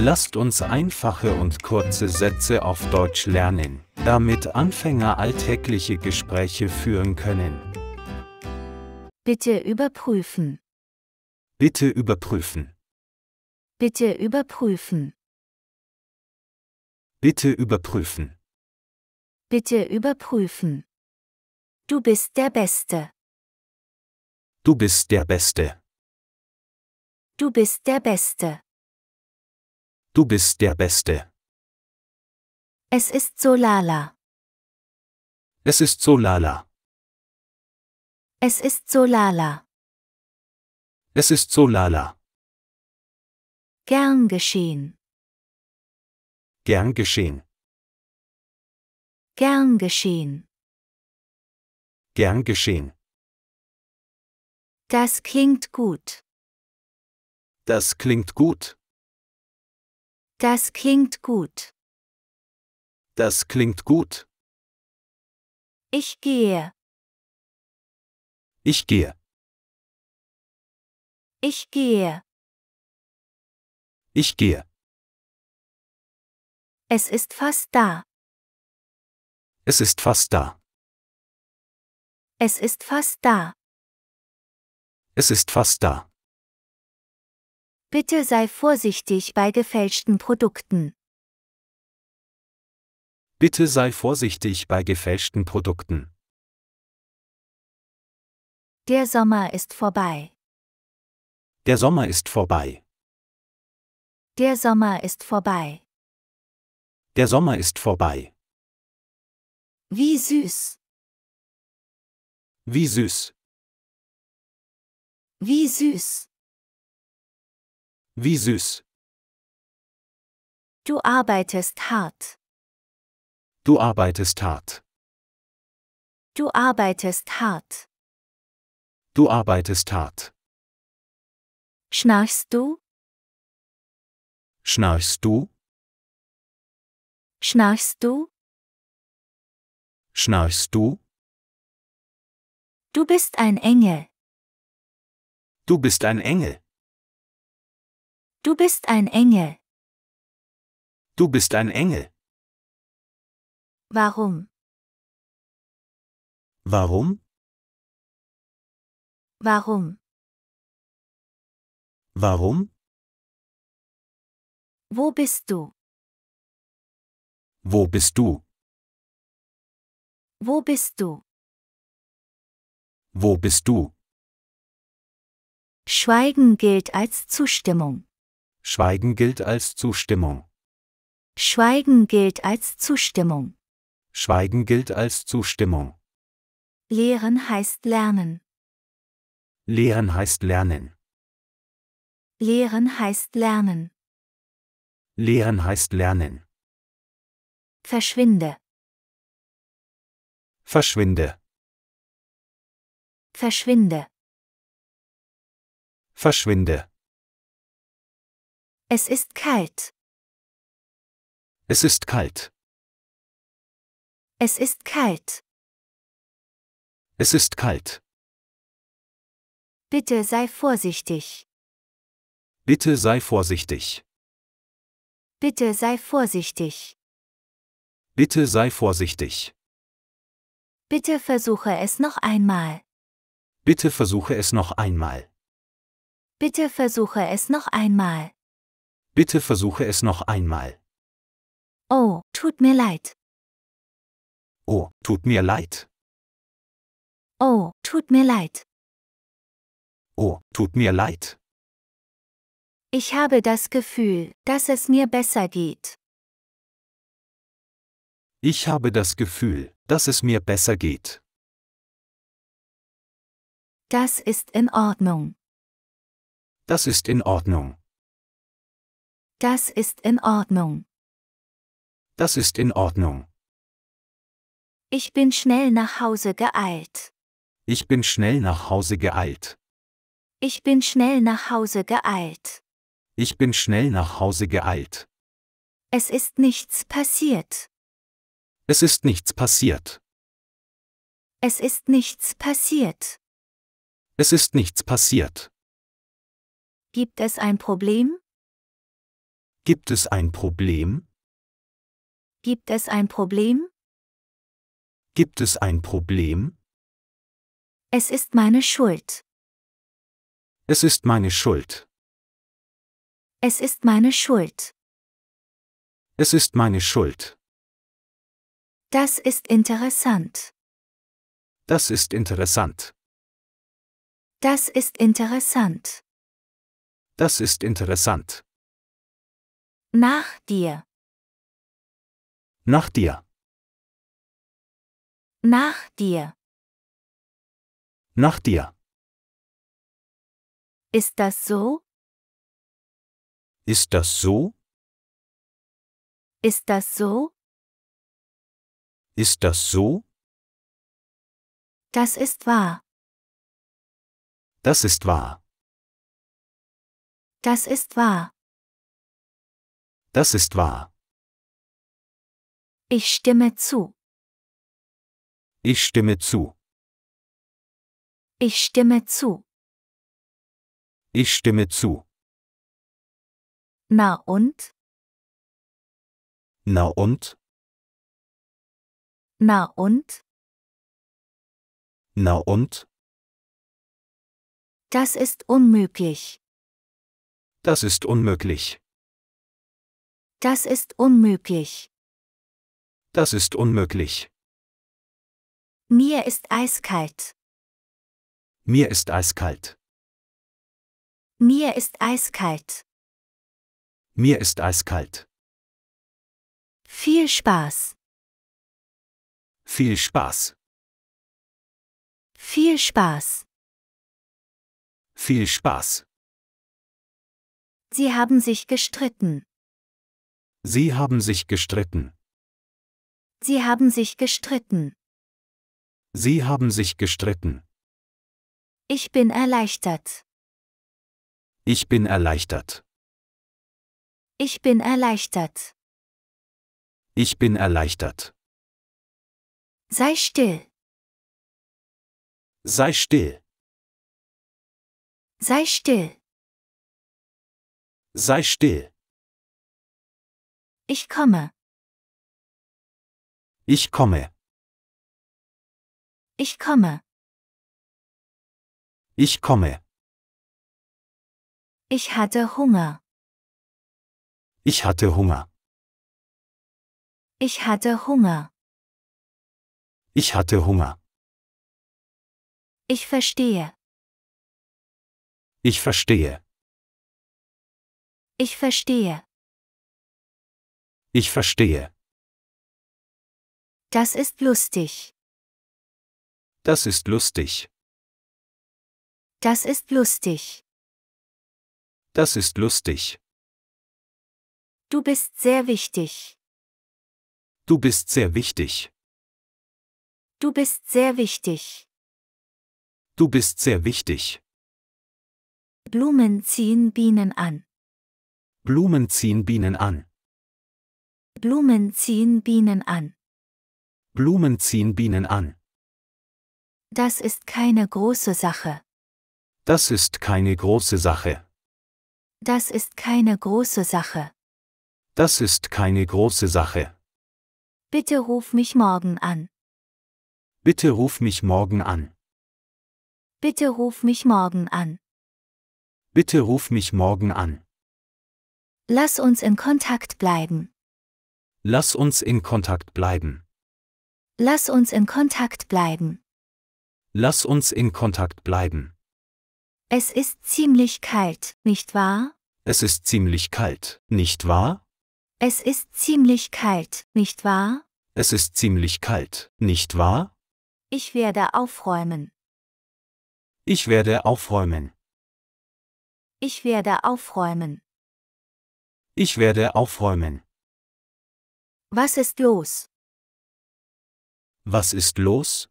Lasst uns einfache und kurze Sätze auf Deutsch lernen, damit Anfänger alltägliche Gespräche führen können. Bitte überprüfen. Bitte überprüfen. Bitte überprüfen. Bitte überprüfen. Bitte überprüfen. Du bist der Beste. Du bist der Beste. Du bist der Beste. Du bist der Beste. Es ist so lala. Es ist so lala. Es ist so lala. Es ist so lala. Gern geschehen. Gern geschehen. Gern geschehen. Gern geschehen. Das klingt gut. Das klingt gut. Das klingt gut. Das klingt gut. Ich gehe. Ich gehe. Ich gehe. Ich gehe. Es ist fast da. Es ist fast da. Es ist fast da. Es ist fast da. Bitte sei vorsichtig bei gefälschten Produkten. Bitte sei vorsichtig bei gefälschten Produkten. Der Sommer ist vorbei. Der Sommer ist vorbei. Der Sommer ist vorbei. Der Sommer ist vorbei. Wie süß. Wie süß. Wie süß. Wie süß. Du arbeitest hart. Du arbeitest hart. Du arbeitest hart. Du arbeitest hart. Schnarchst du? Schnarchst du? Schnarchst du? Schnarchst du? Du bist ein Engel. Du bist ein Engel. Du bist ein Engel. Du bist ein Engel. Warum? Warum? Warum? Warum? Wo bist du? Wo bist du? Wo bist du? Wo bist du? Schweigen gilt als Zustimmung. Schweigen gilt als Zustimmung. Schweigen gilt als Zustimmung. Schweigen gilt als Zustimmung. Lehren heißt lernen. Lehren heißt lernen. Lehren heißt lernen. Lehren heißt lernen. Verschwinde. Verschwinde. Verschwinde. Verschwinde. Es ist kalt. Es ist kalt. Es ist kalt. Es ist kalt. Bitte sei vorsichtig. Bitte sei vorsichtig. Bitte sei vorsichtig. Bitte sei vorsichtig. Bitte versuche es noch einmal. Bitte versuche es noch einmal. Bitte versuche es noch einmal. Bitte versuche es noch einmal. Oh, tut mir leid. Oh, tut mir leid. Oh, tut mir leid. Oh, tut mir leid. Ich habe das Gefühl, dass es mir besser geht. Ich habe das Gefühl, dass es mir besser geht. Das ist in Ordnung. Das ist in Ordnung. Das ist in Ordnung. Das ist in Ordnung. Ich bin schnell nach Hause geeilt. Ich bin schnell nach Hause geeilt. Ich bin schnell nach Hause geeilt. Ich bin schnell nach Hause geeilt. Es ist nichts passiert. Es ist nichts passiert. Es ist nichts passiert. Es ist nichts passiert. Gibt es ein Problem? Gibt es ein Problem? Gibt es ein Problem? Gibt es ein Problem? Es ist meine Schuld. Es ist meine Schuld. Es ist meine Schuld. Es ist meine Schuld. Das ist interessant. Das ist interessant. Das ist interessant. Das ist interessant. Nach dir. Nach dir. Nach dir. Nach dir. Ist das so? Ist das so? Ist das so? Ist das so? Das ist wahr. Das ist wahr. Das ist wahr. Das ist wahr. Ich stimme zu. Ich stimme zu. Ich stimme zu. Ich stimme zu. Na und? Na und? Na und? Na und? Das ist unmöglich. Das ist unmöglich. Das ist unmöglich. Das ist unmöglich. Mir ist eiskalt. Mir ist eiskalt. Mir ist eiskalt. Mir ist eiskalt. Viel Spaß. Viel Spaß. Viel Spaß. Viel Spaß. Sie haben sich gestritten. Sie haben sich gestritten. Sie haben sich gestritten. Sie haben sich gestritten. Ich bin erleichtert. Ich bin erleichtert. Ich bin erleichtert. Ich bin erleichtert. Sei still. Sei still. Sei still. Sei still. Ich komme. Ich komme. Ich komme. Ich komme. Ich hatte Hunger. Ich hatte Hunger. Ich hatte Hunger. Ich hatte Hunger. Ich verstehe. Ich verstehe. Ich verstehe. Ich verstehe. Das ist lustig. Das ist lustig. Das ist lustig. Das ist lustig. Du bist sehr wichtig. Du bist sehr wichtig. Du bist sehr wichtig. Du bist sehr wichtig. Blumen ziehen Bienen an. Blumen ziehen Bienen an. Blumen ziehen Bienen an. Blumen ziehen Bienen an. Das ist keine große Sache. Das ist keine große Sache. Das ist keine große Sache. Das ist keine große Sache. Bitte ruf mich morgen an. Bitte ruf mich morgen an. Bitte ruf mich morgen an. Bitte ruf mich morgen an. Lass uns in Kontakt bleiben. Lass uns in Kontakt bleiben. Lass uns in Kontakt bleiben. Lass uns in Kontakt bleiben. Es ist ziemlich kalt, nicht wahr? Es ist ziemlich kalt, nicht wahr? Es ist ziemlich kalt, nicht wahr? Es ist ziemlich kalt, nicht wahr? Ich werde aufräumen. Ich werde aufräumen. Ich werde aufräumen. Ich werde aufräumen. Was ist los? Was ist los?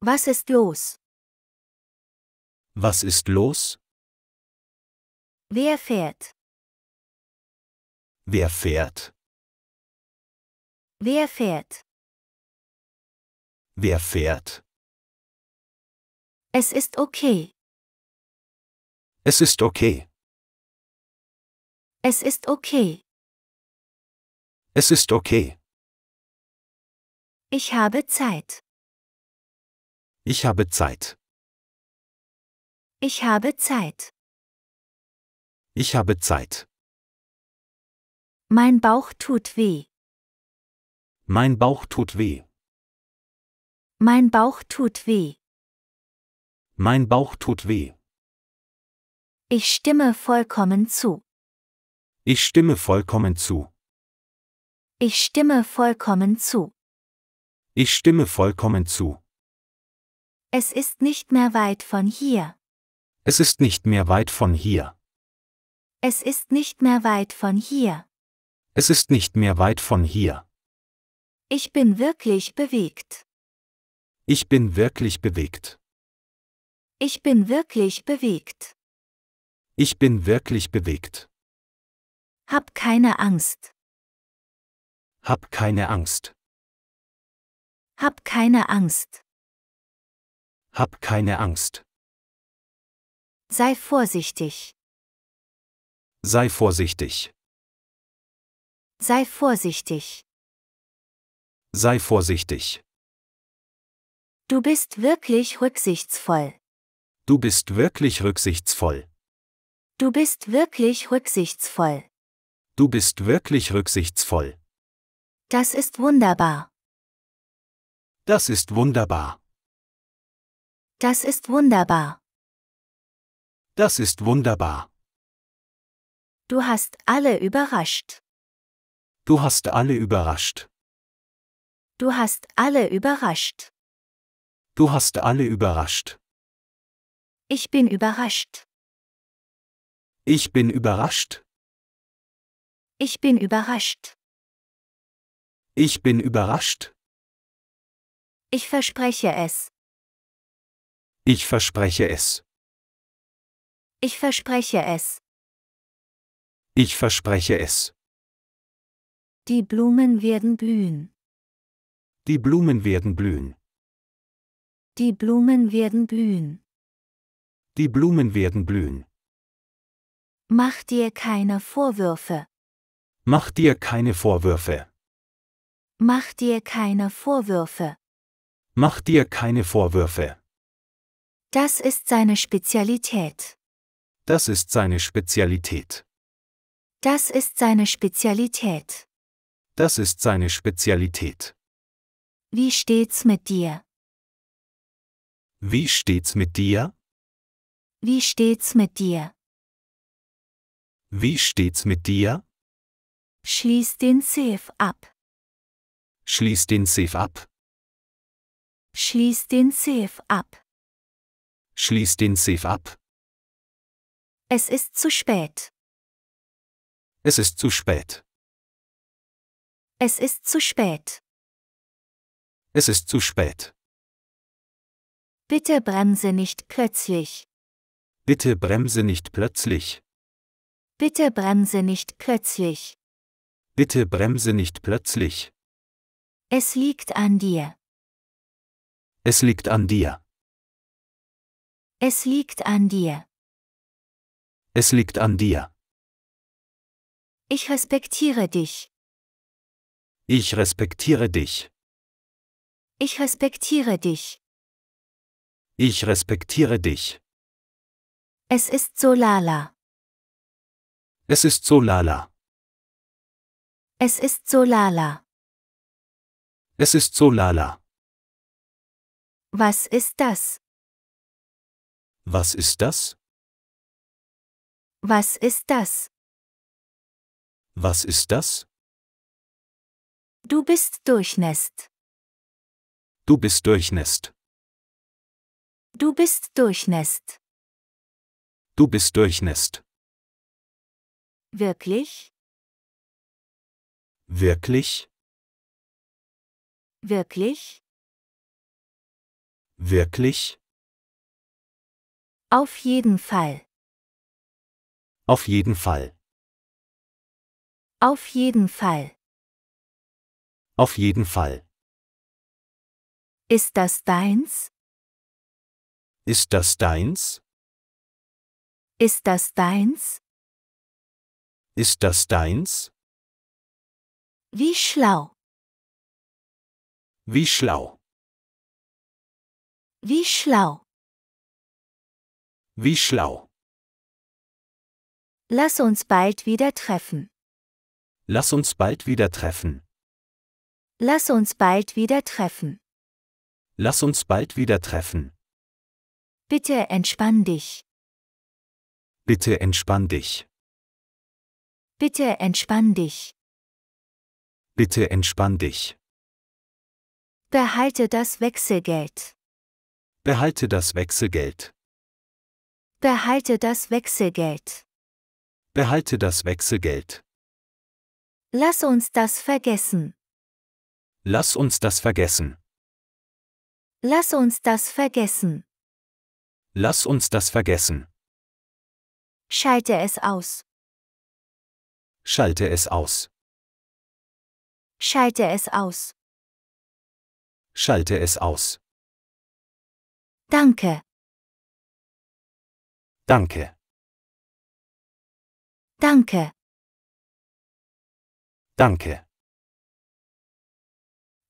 Was ist los? Was ist los? Wer fährt? Wer fährt? Wer fährt? Wer fährt? Es ist okay. Es ist okay. Es ist okay. Es ist okay. Ich habe Zeit. Ich habe Zeit. Ich habe Zeit. Ich habe Zeit. Mein Bauch tut weh. Mein Bauch tut weh. Mein Bauch tut weh. Mein Bauch tut weh. Ich stimme vollkommen zu. Ich stimme vollkommen zu. Ich stimme vollkommen zu. Ich stimme vollkommen zu. Es ist nicht mehr weit von hier. Es ist nicht mehr weit von hier. Es ist nicht mehr weit von hier. Es ist nicht mehr weit von hier. Ich bin wirklich bewegt. Ich bin wirklich bewegt. Ich bin wirklich bewegt. Ich bin wirklich bewegt. Hab keine Angst. Hab keine Angst. Hab keine Angst. Hab keine Angst. Sei vorsichtig. Sei vorsichtig. Sei vorsichtig. Sei vorsichtig. Du bist wirklich rücksichtsvoll. Du bist wirklich rücksichtsvoll. Du bist wirklich rücksichtsvoll. Du bist wirklich rücksichtsvoll. Das ist wunderbar. Das ist wunderbar. Das ist wunderbar. Das ist wunderbar. Du hast alle überrascht. Du hast alle überrascht. Du hast alle überrascht. Du hast alle überrascht. Ich bin überrascht. Ich bin überrascht. Ich bin überrascht. Ich bin überrascht. Ich verspreche es. Ich verspreche es. Ich verspreche es. Ich verspreche es. Die Blumen werden blühen. Die Blumen werden blühen. Die Blumen werden blühen. Die Blumen werden blühen. Mach dir keine Vorwürfe. Mach dir keine Vorwürfe. Mach dir keine Vorwürfe. Mach dir keine Vorwürfe. Das ist seine Spezialität. Das ist seine Spezialität. Das ist seine Spezialität. Das ist seine Spezialität. Wie steht's mit dir? Wie steht's mit dir? Wie steht's mit dir? Wie steht's mit dir? Schließ den Safe ab. Schließ den Safe ab. Schließ den Safe ab. Schließ den Safe ab. Es ist zu spät. Es ist zu spät. Es ist zu spät. Es ist zu spät. Bitte bremse nicht plötzlich. Bitte bremse nicht plötzlich. Bitte bremse nicht plötzlich. Bitte bremse nicht plötzlich. Es liegt an dir. Es liegt an dir. Es liegt an dir. Es liegt an dir. Ich respektiere dich. Ich respektiere dich. Ich respektiere dich. Ich respektiere dich. Es ist so lala. Es ist so lala. Es ist so lala. Es ist so lala. Was ist das? Was ist das? Was ist das? Was ist das? Du bist durchnässt. Du bist durchnässt. Du bist durchnässt. Du bist durchnässt. Wirklich? Wirklich? Wirklich? Wirklich? Auf jeden Fall. Auf jeden Fall. Auf jeden Fall. Auf jeden Fall. Ist das deins? Ist das deins? Ist das deins? Ist das deins? Wie schlau. Wie schlau. Wie schlau. Wie schlau. Lass uns bald wieder treffen. Lass uns bald wieder treffen. Lass uns bald wieder treffen. Lass uns bald wieder treffen. Bitte entspann dich. Bitte entspann dich. Bitte entspann dich. Bitte entspann dich. Behalte das Wechselgeld. Behalte das Wechselgeld. Behalte das Wechselgeld. Behalte das Wechselgeld. Lass uns das vergessen. Lass uns das vergessen. Lass uns das vergessen. Lass uns das vergessen. Schalte es aus. Schalte es aus. Schalte es aus. Schalte es aus. Danke. Danke. Danke. Danke.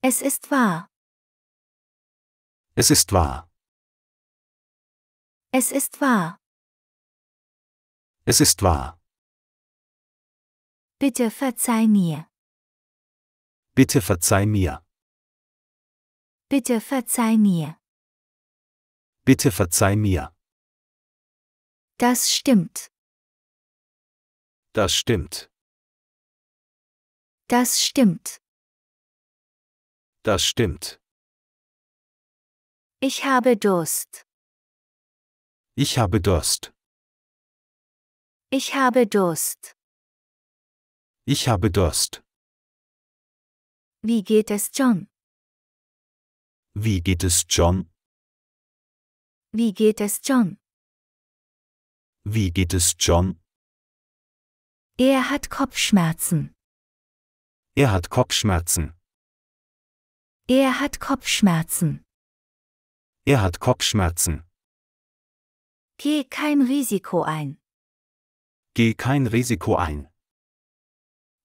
Es ist wahr. Es ist wahr. Es ist wahr. Es ist wahr. Bitte verzeih mir. Bitte verzeih mir. Bitte verzeih mir. Bitte verzeih mir. Das stimmt. Das stimmt. Das stimmt. Das stimmt. Ich habe Durst. Ich habe Durst. Ich habe Durst. Ich habe Durst. Wie geht es John? Wie geht es John? Wie geht es John? Wie geht es John? Er hat Kopfschmerzen. Er hat Kopfschmerzen. Er hat Kopfschmerzen. Er hat Kopfschmerzen. Geh kein Risiko ein. Geh kein Risiko ein.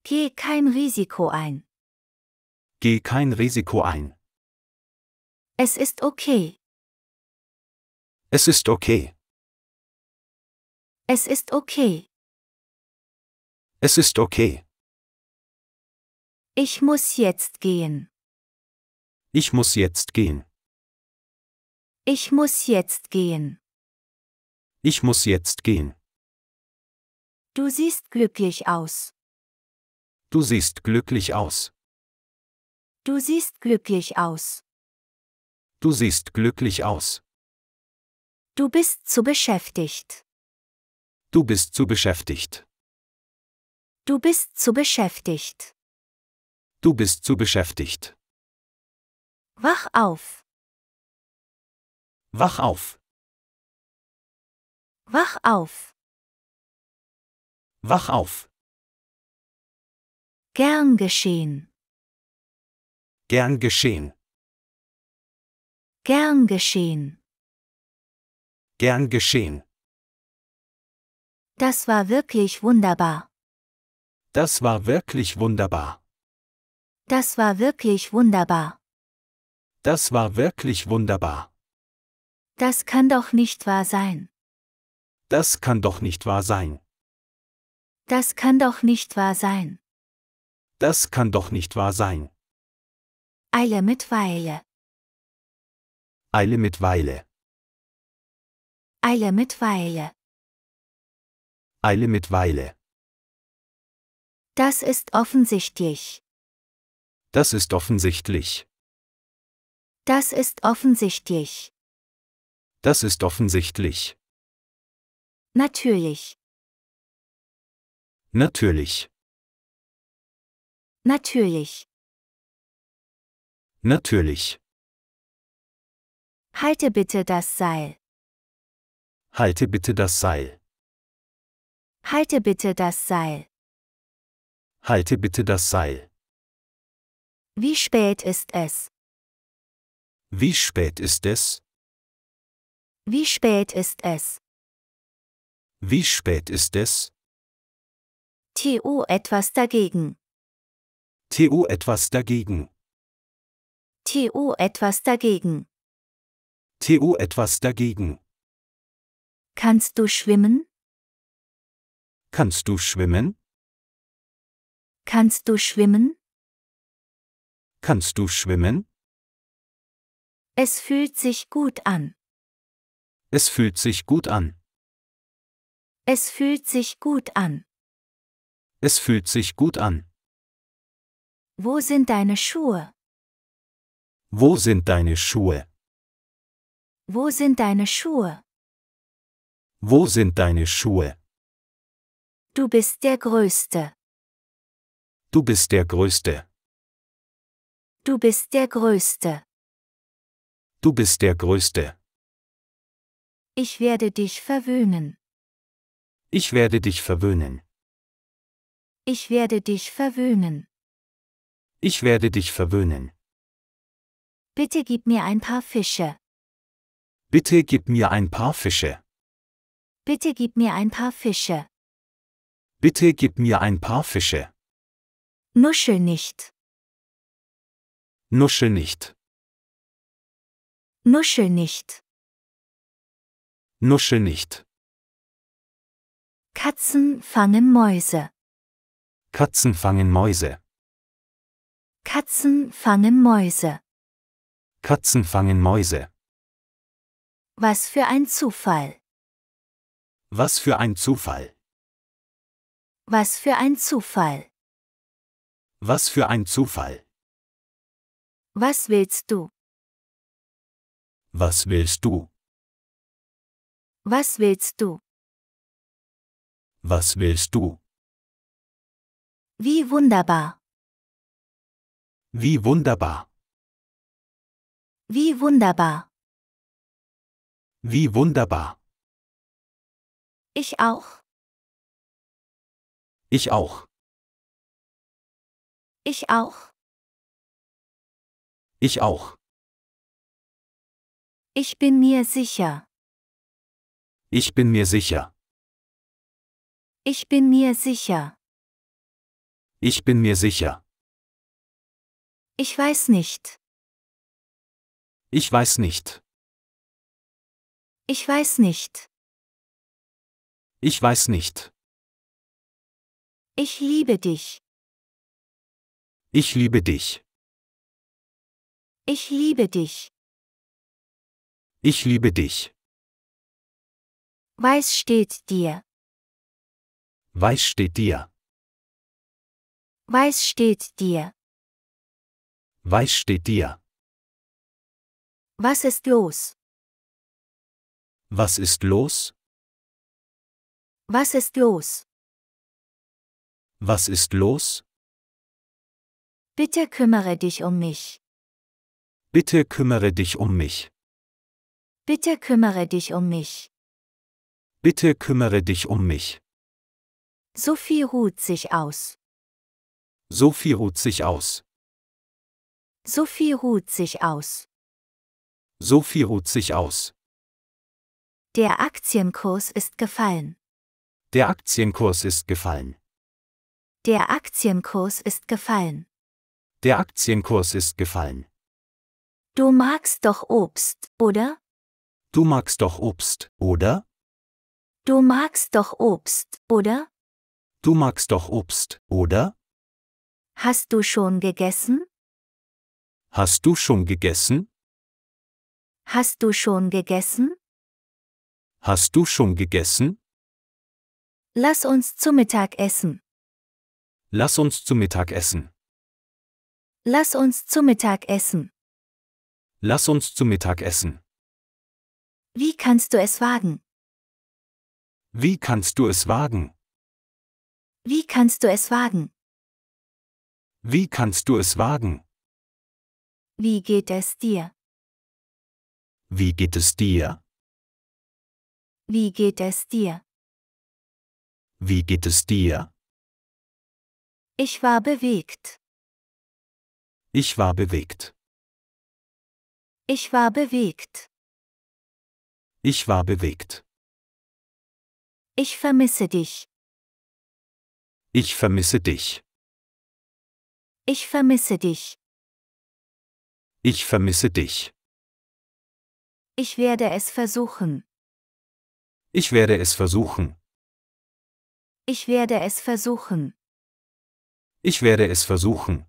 Geh kein Risiko ein. Geh kein Risiko ein. Es ist okay. Es ist okay. Es ist okay. Es ist okay. Ich muss jetzt gehen. Ich muss jetzt gehen. Ich muss jetzt gehen. Ich muss jetzt gehen. Du siehst glücklich aus. Du siehst glücklich aus. Du siehst glücklich aus. Du siehst glücklich aus. Du bist zu beschäftigt. Du bist zu beschäftigt. Du bist zu beschäftigt. Du bist zu beschäftigt. Wach auf. Wach auf. Wach auf. Wach auf. Gern geschehen. Gern geschehen. Gern geschehen. Gern geschehen. Das war wirklich wunderbar. Das war wirklich wunderbar. Das war wirklich wunderbar. Das war wirklich wunderbar. Das kann doch nicht wahr sein. Das kann doch nicht wahr sein. Das kann doch nicht wahr sein. Das kann doch nicht wahr sein. Eile mit Weile. Eile mit Weile. Eile mit Weile. Eile mit Weile. Das ist offensichtlich. Das ist offensichtlich. Das ist offensichtlich. Das ist offensichtlich. Natürlich. Natürlich. Natürlich. Natürlich. Halte bitte das Seil. Halte bitte das Seil. Halte bitte das Seil. Halte bitte das Seil. Wie spät ist es? Wie spät ist es? Wie spät ist es? Wie spät ist es? TU etwas dagegen. TU etwas dagegen. TU etwas dagegen. Theo etwas dagegen. Kannst du schwimmen? Kannst du schwimmen? Kannst du schwimmen? Kannst du schwimmen? Es fühlt sich gut an. Es fühlt sich gut an. Es fühlt sich gut an. Es fühlt sich gut an. Wo sind deine Schuhe? Wo sind deine Schuhe? Wo sind deine Schuhe? Wo sind deine Schuhe? Du bist der Größte. Du bist der Größte. Du bist der Größte. Du bist der Größte. Ich werde dich verwöhnen. Ich werde dich verwöhnen. Ich werde dich verwöhnen. Ich werde dich verwöhnen. Bitte gib mir ein paar Fische. Bitte gib mir ein paar Fische. Bitte gib mir ein paar Fische. Bitte gib mir ein paar Fische. Nuschel nicht. Nuschel nicht. Nuschel nicht. Nuschel nicht. Katzen fangen Mäuse. Katzen fangen Mäuse. Katzen fangen Mäuse. Katzen fangen Mäuse. Was für ein Zufall. Was für ein Zufall. Was für ein Zufall. Was für ein Zufall. Was willst du? Was willst du? Was willst du? Was willst du? Wie wunderbar. Wie wunderbar. Wie wunderbar. Wie wunderbar. Ich auch. Ich auch. Ich auch. Ich auch. Ich bin mir sicher. Ich bin mir sicher. Ich bin mir sicher. Ich bin mir sicher. Ich weiß nicht. Ich weiß nicht. Ich weiß nicht. Ich weiß nicht. Ich liebe dich. Ich liebe dich. Ich liebe dich. Ich liebe dich. Weiß steht dir. Weiß steht dir. Weiß steht dir. Weiß steht dir. Was ist los? Was ist los? Was ist los? Was ist los? Bitte kümmere dich um mich. Bitte kümmere dich um mich. Bitte kümmere dich um mich. Bitte kümmere dich um mich. Sophie ruht sich aus. Sophie ruht sich aus. Sophie ruht sich aus. Sophie ruht sich aus. Der Aktienkurs ist gefallen. Der Aktienkurs ist gefallen. Der Aktienkurs ist gefallen. Der Aktienkurs ist gefallen. Du magst doch Obst, oder? Du magst doch Obst, oder? Du magst doch Obst, oder? Du magst doch Obst, oder? Hast du schon gegessen? Hast du schon gegessen? Hast du schon gegessen? Hast du schon gegessen? Lass uns zu Mittag essen. Lass uns zu Mittag essen. Lass uns zu Mittag essen. Lass uns zu Mittag essen. Wie kannst du es wagen? Wie kannst du es wagen? Wie kannst du es wagen? Wie kannst du es wagen? Wie geht es dir? Wie geht es dir? Wie geht es dir? Wie geht es dir? Ich war bewegt. Ich war bewegt. Ich war bewegt. Ich war bewegt. Ich vermisse dich. Ich vermisse dich. Ich vermisse dich. Ich vermisse dich. Ich werde es versuchen. Ich werde es versuchen. Ich werde es versuchen. Ich werde es versuchen.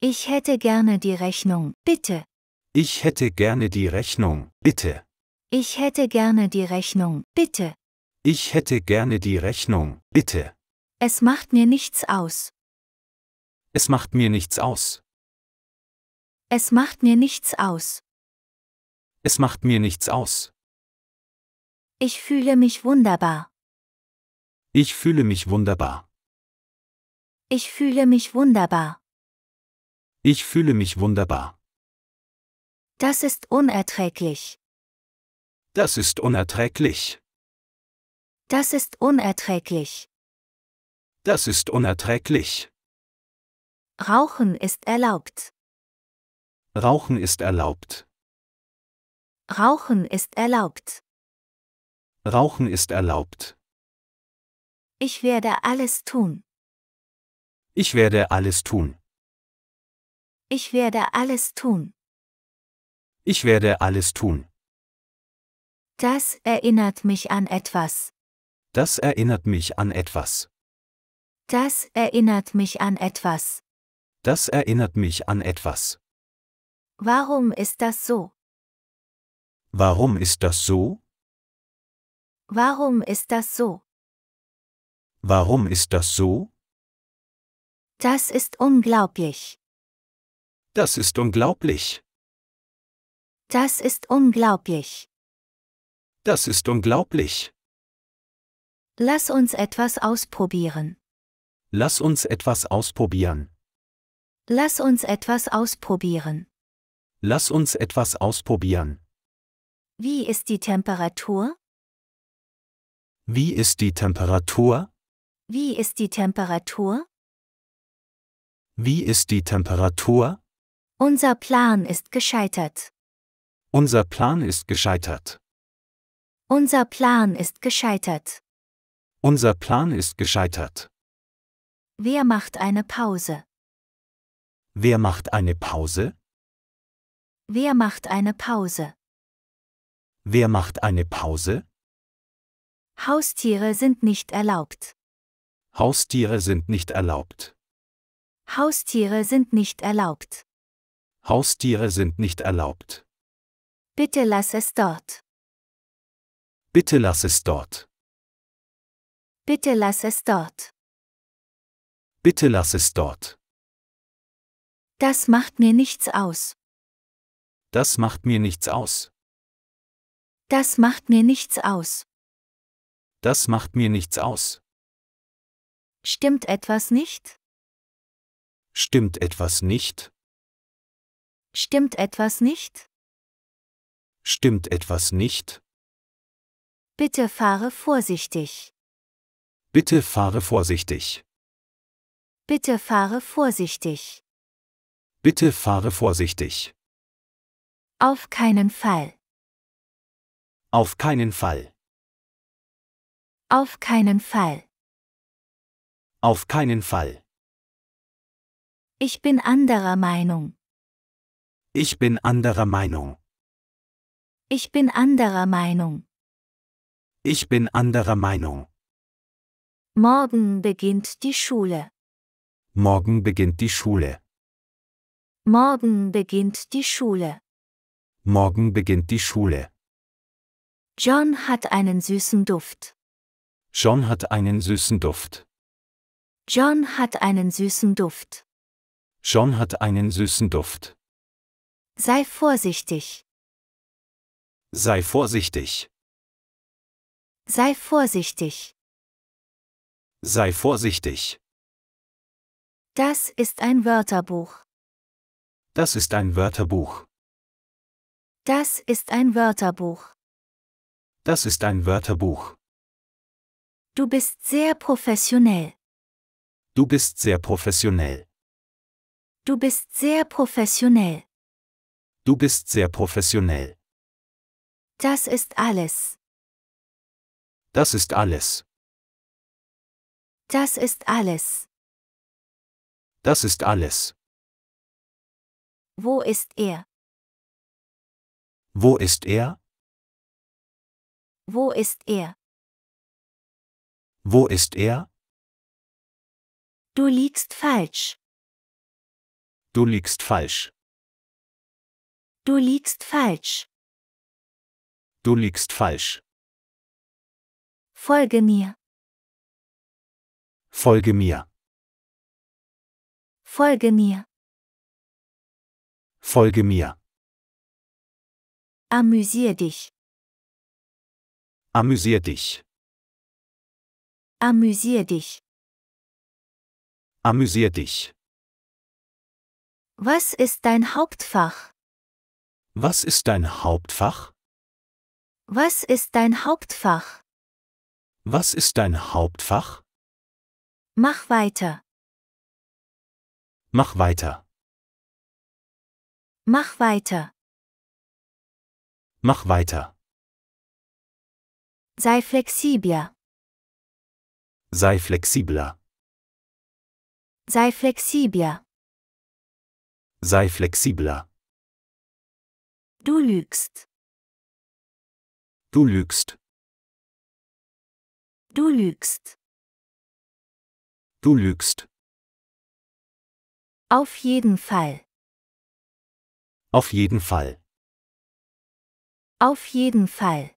Ich hätte gerne die Rechnung, bitte. Ich hätte gerne die Rechnung, bitte. Ich hätte gerne die Rechnung, bitte. Ich hätte gerne die Rechnung, bitte. Es macht mir nichts aus. Es macht mir nichts aus. Es macht mir nichts aus. Es macht mir nichts aus. Ich fühle mich wunderbar. Ich fühle mich wunderbar. Ich fühle mich wunderbar. Ich fühle mich wunderbar. Das ist unerträglich. Das ist unerträglich. Das ist unerträglich. Das ist unerträglich. Rauchen ist erlaubt. Rauchen ist erlaubt. Rauchen ist erlaubt. Rauchen ist erlaubt. Ich werde alles tun. Ich werde alles tun. Ich werde alles tun. Ich werde alles tun. Das erinnert mich an etwas. Das erinnert mich an etwas. Das erinnert mich an etwas. Das erinnert mich an etwas. Warum ist das so? Warum ist das so? Warum ist das so? Warum ist das so? Das ist unglaublich. Das ist unglaublich. Das ist unglaublich. Das ist unglaublich. Lass uns etwas ausprobieren. Lass uns etwas ausprobieren. Lass uns etwas ausprobieren. Lass uns etwas ausprobieren. Wie ist die Temperatur? Wie ist die Temperatur? Wie ist die Temperatur? Wie ist die Temperatur? Unser Plan ist gescheitert. Unser Plan ist gescheitert. Unser Plan ist gescheitert. Unser Plan ist gescheitert. Wer macht eine Pause? Wer macht eine Pause? Wer macht eine Pause? Wer macht eine Pause? Haustiere sind nicht erlaubt. Haustiere sind nicht erlaubt. Haustiere sind nicht erlaubt. Haustiere sind nicht erlaubt. Bitte lass es dort. Bitte lass es dort. Bitte lass es dort. Bitte lass es dort. Das macht mir nichts aus. Das macht mir nichts aus. Das macht mir nichts aus. Das macht mir nichts aus. Stimmt etwas nicht? Stimmt etwas nicht? Stimmt etwas nicht? Stimmt etwas nicht? Bitte fahre vorsichtig. Bitte fahre vorsichtig. Bitte fahre vorsichtig. Bitte fahre vorsichtig. Auf keinen Fall. Auf keinen Fall. Auf keinen Fall. Auf keinen Fall. Ich bin anderer Meinung. Ich bin anderer Meinung. Ich bin anderer Meinung. Ich bin anderer Meinung. Morgen beginnt die Schule. Morgen beginnt die Schule. Morgen beginnt die Schule. Morgen beginnt die Schule. John hat einen süßen Duft. John hat einen süßen Duft. John hat einen süßen Duft. John hat einen süßen Duft. Sei vorsichtig. Sei vorsichtig. Sei vorsichtig. Sei vorsichtig. Das ist ein Wörterbuch. Das ist ein Wörterbuch. Das ist ein Wörterbuch. Das ist ein Wörterbuch. Du bist sehr professionell. Du bist sehr professionell. Du bist sehr professionell. Du bist sehr professionell. Das ist alles. Das ist alles. Das ist alles. Das ist alles. Wo ist er? Wo ist er? Wo ist er? Wo ist er? Du liegst falsch. Du liegst falsch. Du liegst falsch. Du liegst falsch. Folge mir. Folge mir. Folge mir. Folge mir. Amüsier dich. Amüsier dich. Amüsier dich. Amüsier dich. Was ist dein Hauptfach? Was ist dein Hauptfach? Was ist dein Hauptfach? Was ist dein Hauptfach? Mach weiter. Mach weiter. Mach weiter. Mach weiter. Sei flexibler. Sei flexibler. Sei flexibler. Sei flexibler. Du lügst. Du lügst. Du lügst. Du lügst. Auf jeden Fall. Auf jeden Fall. Auf jeden Fall.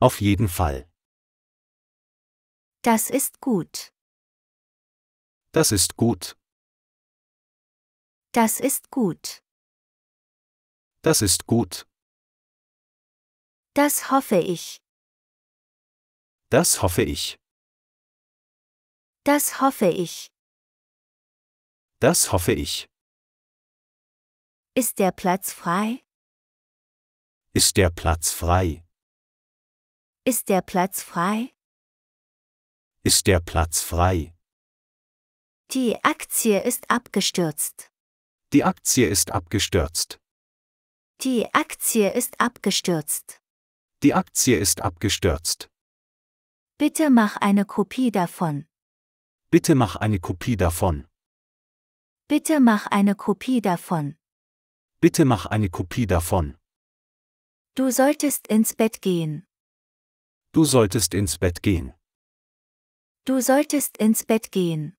Auf jeden Fall. Das ist gut. Das ist gut. Das ist gut. Das ist gut. Das hoffe ich. Das hoffe ich. Das hoffe ich. Das hoffe ich. Ist der Platz frei? Ist der Platz frei? Ist der Platz frei? Ist der Platz frei? Die Aktie ist abgestürzt. Die Aktie ist abgestürzt. Die Aktie ist abgestürzt. Die Aktie ist abgestürzt. Bitte mach eine Kopie davon. Bitte mach eine Kopie davon. Bitte mach eine Kopie davon. Bitte mach eine Kopie davon. Du solltest ins Bett gehen. Du solltest ins Bett gehen. Du solltest ins Bett gehen.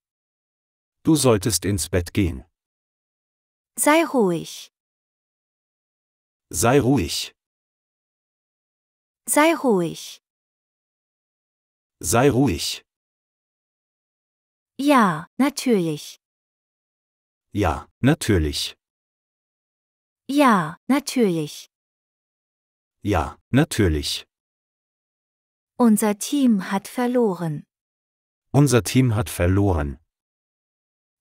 Du solltest ins Bett gehen. Sei ruhig. Sei ruhig. Sei ruhig. Sei ruhig. Ja, natürlich. Ja, natürlich. Ja, natürlich. Ja, natürlich. Unser Team hat verloren. Unser Team hat verloren.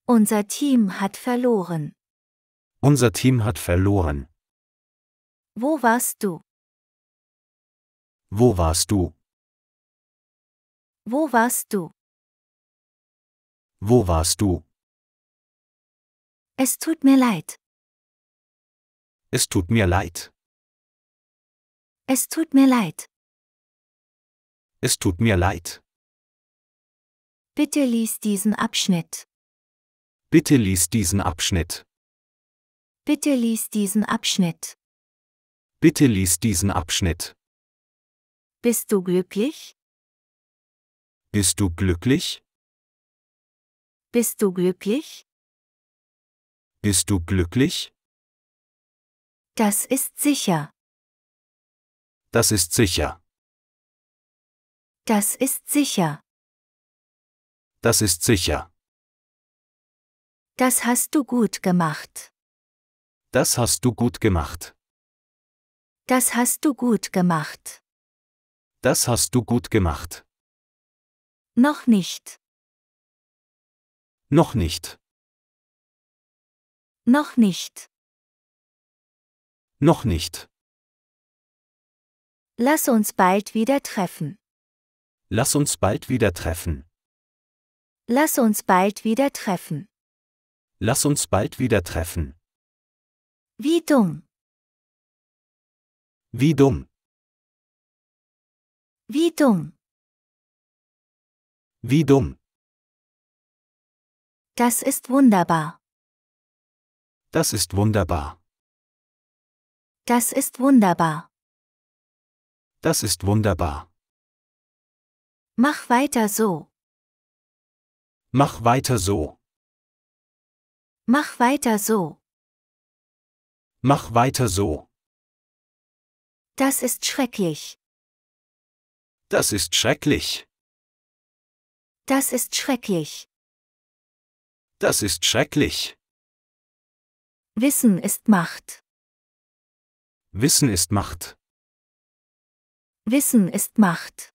Unser Team hat verloren. Unser Team hat verloren. Wo warst du? Wo warst du? Wo warst du? Wo warst du? Es tut mir leid. Es tut mir leid. Es tut mir leid. Es tut mir leid. Bitte lies diesen Abschnitt. Bitte lies diesen Abschnitt. Bitte lies diesen Abschnitt. Bitte lies diesen Abschnitt. Bist du glücklich? Bist du glücklich? Bist du glücklich? Bist du glücklich? Das ist sicher. Das ist sicher. Das ist sicher das ist sicher. Das hast du gut gemacht. Das hast du gut gemacht. Das hast du gut gemacht. Das hast du gut gemacht. Noch nicht. Noch nicht. Noch nicht. Noch nicht. Lass uns bald wieder treffen. Lass uns bald wieder treffen. Lass uns bald wieder treffen. Lass uns bald wieder treffen. Wie dumm. Wie dumm. Wie dumm. Wie dumm. Das ist wunderbar. Das ist wunderbar. Das ist wunderbar. Das ist wunderbar. Mach weiter so. Mach weiter so. Mach weiter so. Mach weiter so. Das ist schrecklich. Das ist schrecklich. Das ist schrecklich. Das ist schrecklich. Wissen ist Macht. Wissen ist Macht. Wissen ist Macht.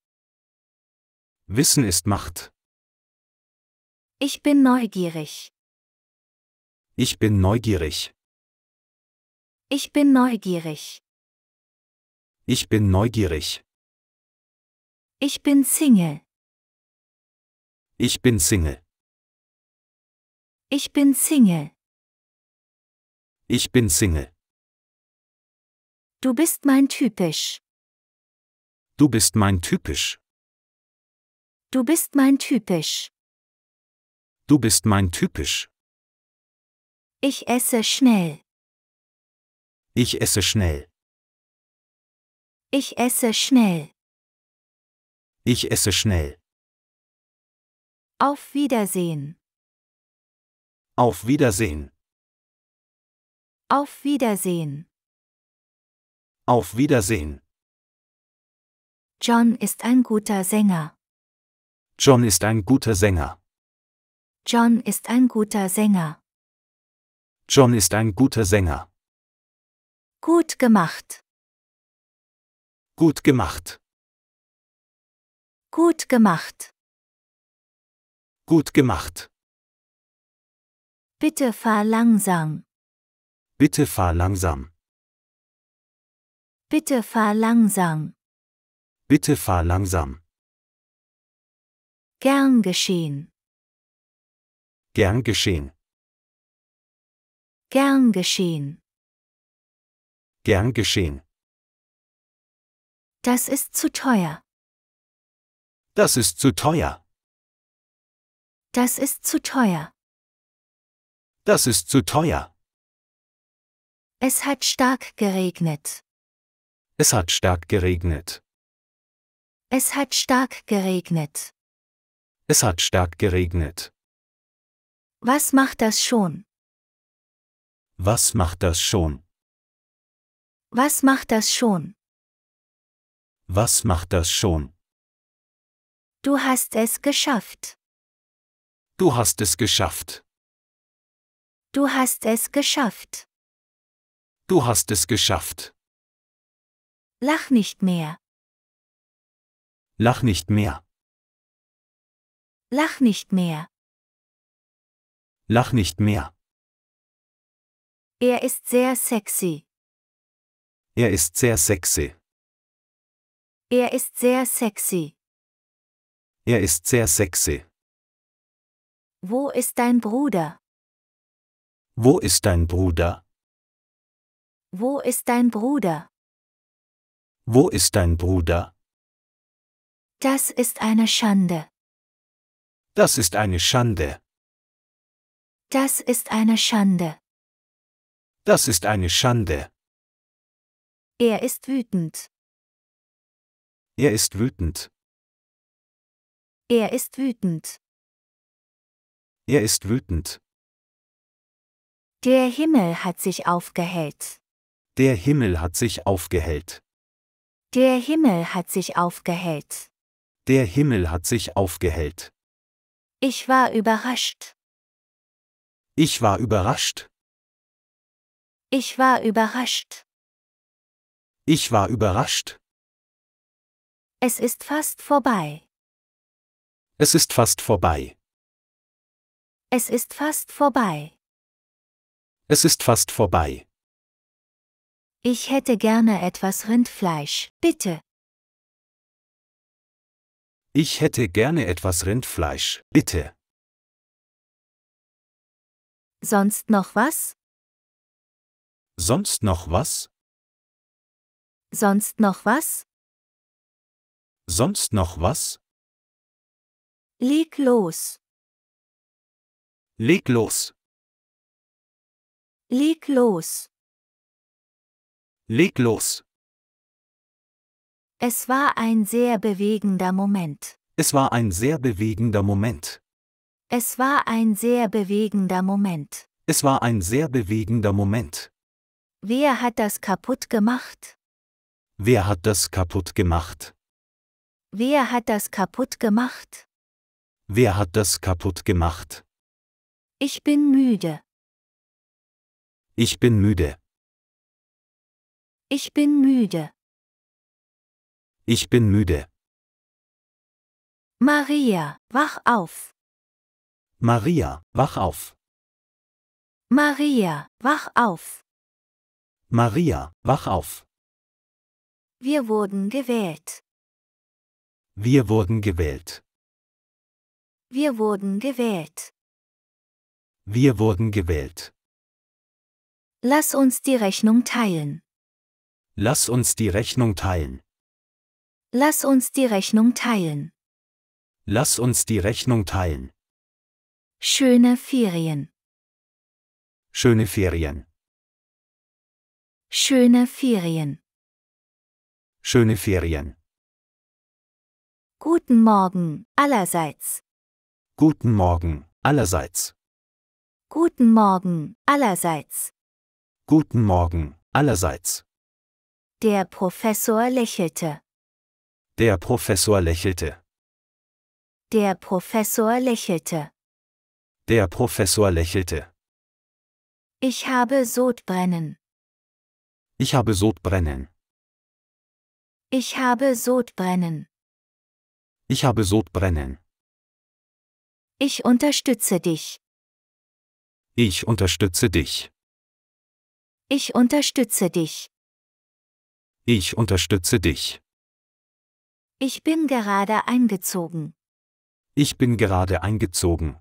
Wissen ist Macht. Ich bin neugierig. Ich bin neugierig. Ich bin neugierig. Ich bin neugierig. Ich bin Single. Ich bin Single. Ich bin Single. Ich bin Single. Du bist mein typisch. Du bist mein typisch. Du bist mein typisch. Du bist mein typisch. Ich esse schnell. Ich esse schnell. Ich esse schnell. Ich esse schnell. Auf Wiedersehen. Auf Wiedersehen. Auf Wiedersehen. Auf Wiedersehen. John ist ein guter Sänger. John ist ein guter Sänger. John ist ein guter Sänger. John ist ein guter Sänger. Gut gemacht. Gut gemacht. Gut gemacht. Gut gemacht. Bitte fahr langsam. Bitte fahr langsam. Bitte fahr langsam. Bitte fahr langsam. Gern geschehen. Gern geschehen. Gern geschehen. Gern geschehen. Das ist zu teuer. Das ist zu teuer. Das ist zu teuer. Das ist zu teuer. Es hat stark geregnet. Es hat stark geregnet. Es hat stark geregnet. Es hat stark geregnet. Was macht das schon? Was macht das schon? Was macht das schon? Was macht das schon? Du hast es geschafft. Du hast es geschafft. Du hast es geschafft. Du hast es geschafft. Lach nicht mehr. Lach nicht mehr. Lach nicht mehr. Lach nicht mehr. Er ist sehr sexy. Er ist sehr sexy. Er ist sehr sexy. Er ist sehr sexy. Wo ist dein Bruder? Wo ist dein Bruder? Wo ist dein Bruder? Wo ist dein Bruder? Das ist eine Schande. Das ist eine Schande. Das ist eine Schande. Das ist eine Schande. Er ist wütend. Er ist wütend. Er ist wütend. Er ist wütend. Der Himmel hat sich aufgehellt. Der Himmel hat sich aufgehellt. Der Himmel hat sich aufgehellt. Der Himmel hat sich aufgehellt. Ich war überrascht. Ich war überrascht. Ich war überrascht. Ich war überrascht. Es ist fast vorbei. Es ist fast vorbei. Es ist fast vorbei. Es ist fast vorbei. Ich hätte gerne etwas Rindfleisch, bitte. Ich hätte gerne etwas Rindfleisch, bitte. Sonst noch was? Sonst noch was? Sonst noch was? Sonst noch was? Leg los. Leg los. Leg los. Leg los. Es war ein sehr bewegender Moment. Es war ein sehr bewegender Moment. Es war ein sehr bewegender Moment. Es war ein sehr bewegender Moment. Wer hat das kaputt gemacht? Wer hat das kaputt gemacht? Wer hat das kaputt gemacht? Wer hat das kaputt gemacht? Ich bin müde. Ich bin müde. Ich bin müde. Ich bin müde. Maria, wach auf. Maria, wach auf. Maria, wach auf. Maria, wach auf. Wir wurden gewählt. Wir wurden gewählt. Wir wurden gewählt. Wir wurden gewählt. Lass uns die Rechnung teilen. Lass uns die Rechnung teilen. Lass uns die Rechnung teilen. Lass uns die Rechnung teilen. Schöne Ferien. Schöne Ferien. Schöne Ferien. Schöne Ferien. Guten Morgen allerseits. Guten Morgen allerseits. Guten Morgen allerseits. Guten Morgen allerseits. Der Professor lächelte. Der Professor lächelte. Der Professor lächelte. Der Professor lächelte. Ich habe Sodbrennen. Ich habe Sodbrennen. Ich habe Sodbrennen. Ich habe Sodbrennen. Ich unterstütze dich. Ich unterstütze dich. Ich unterstütze dich. Ich unterstütze dich. Ich bin gerade eingezogen. Ich bin gerade eingezogen.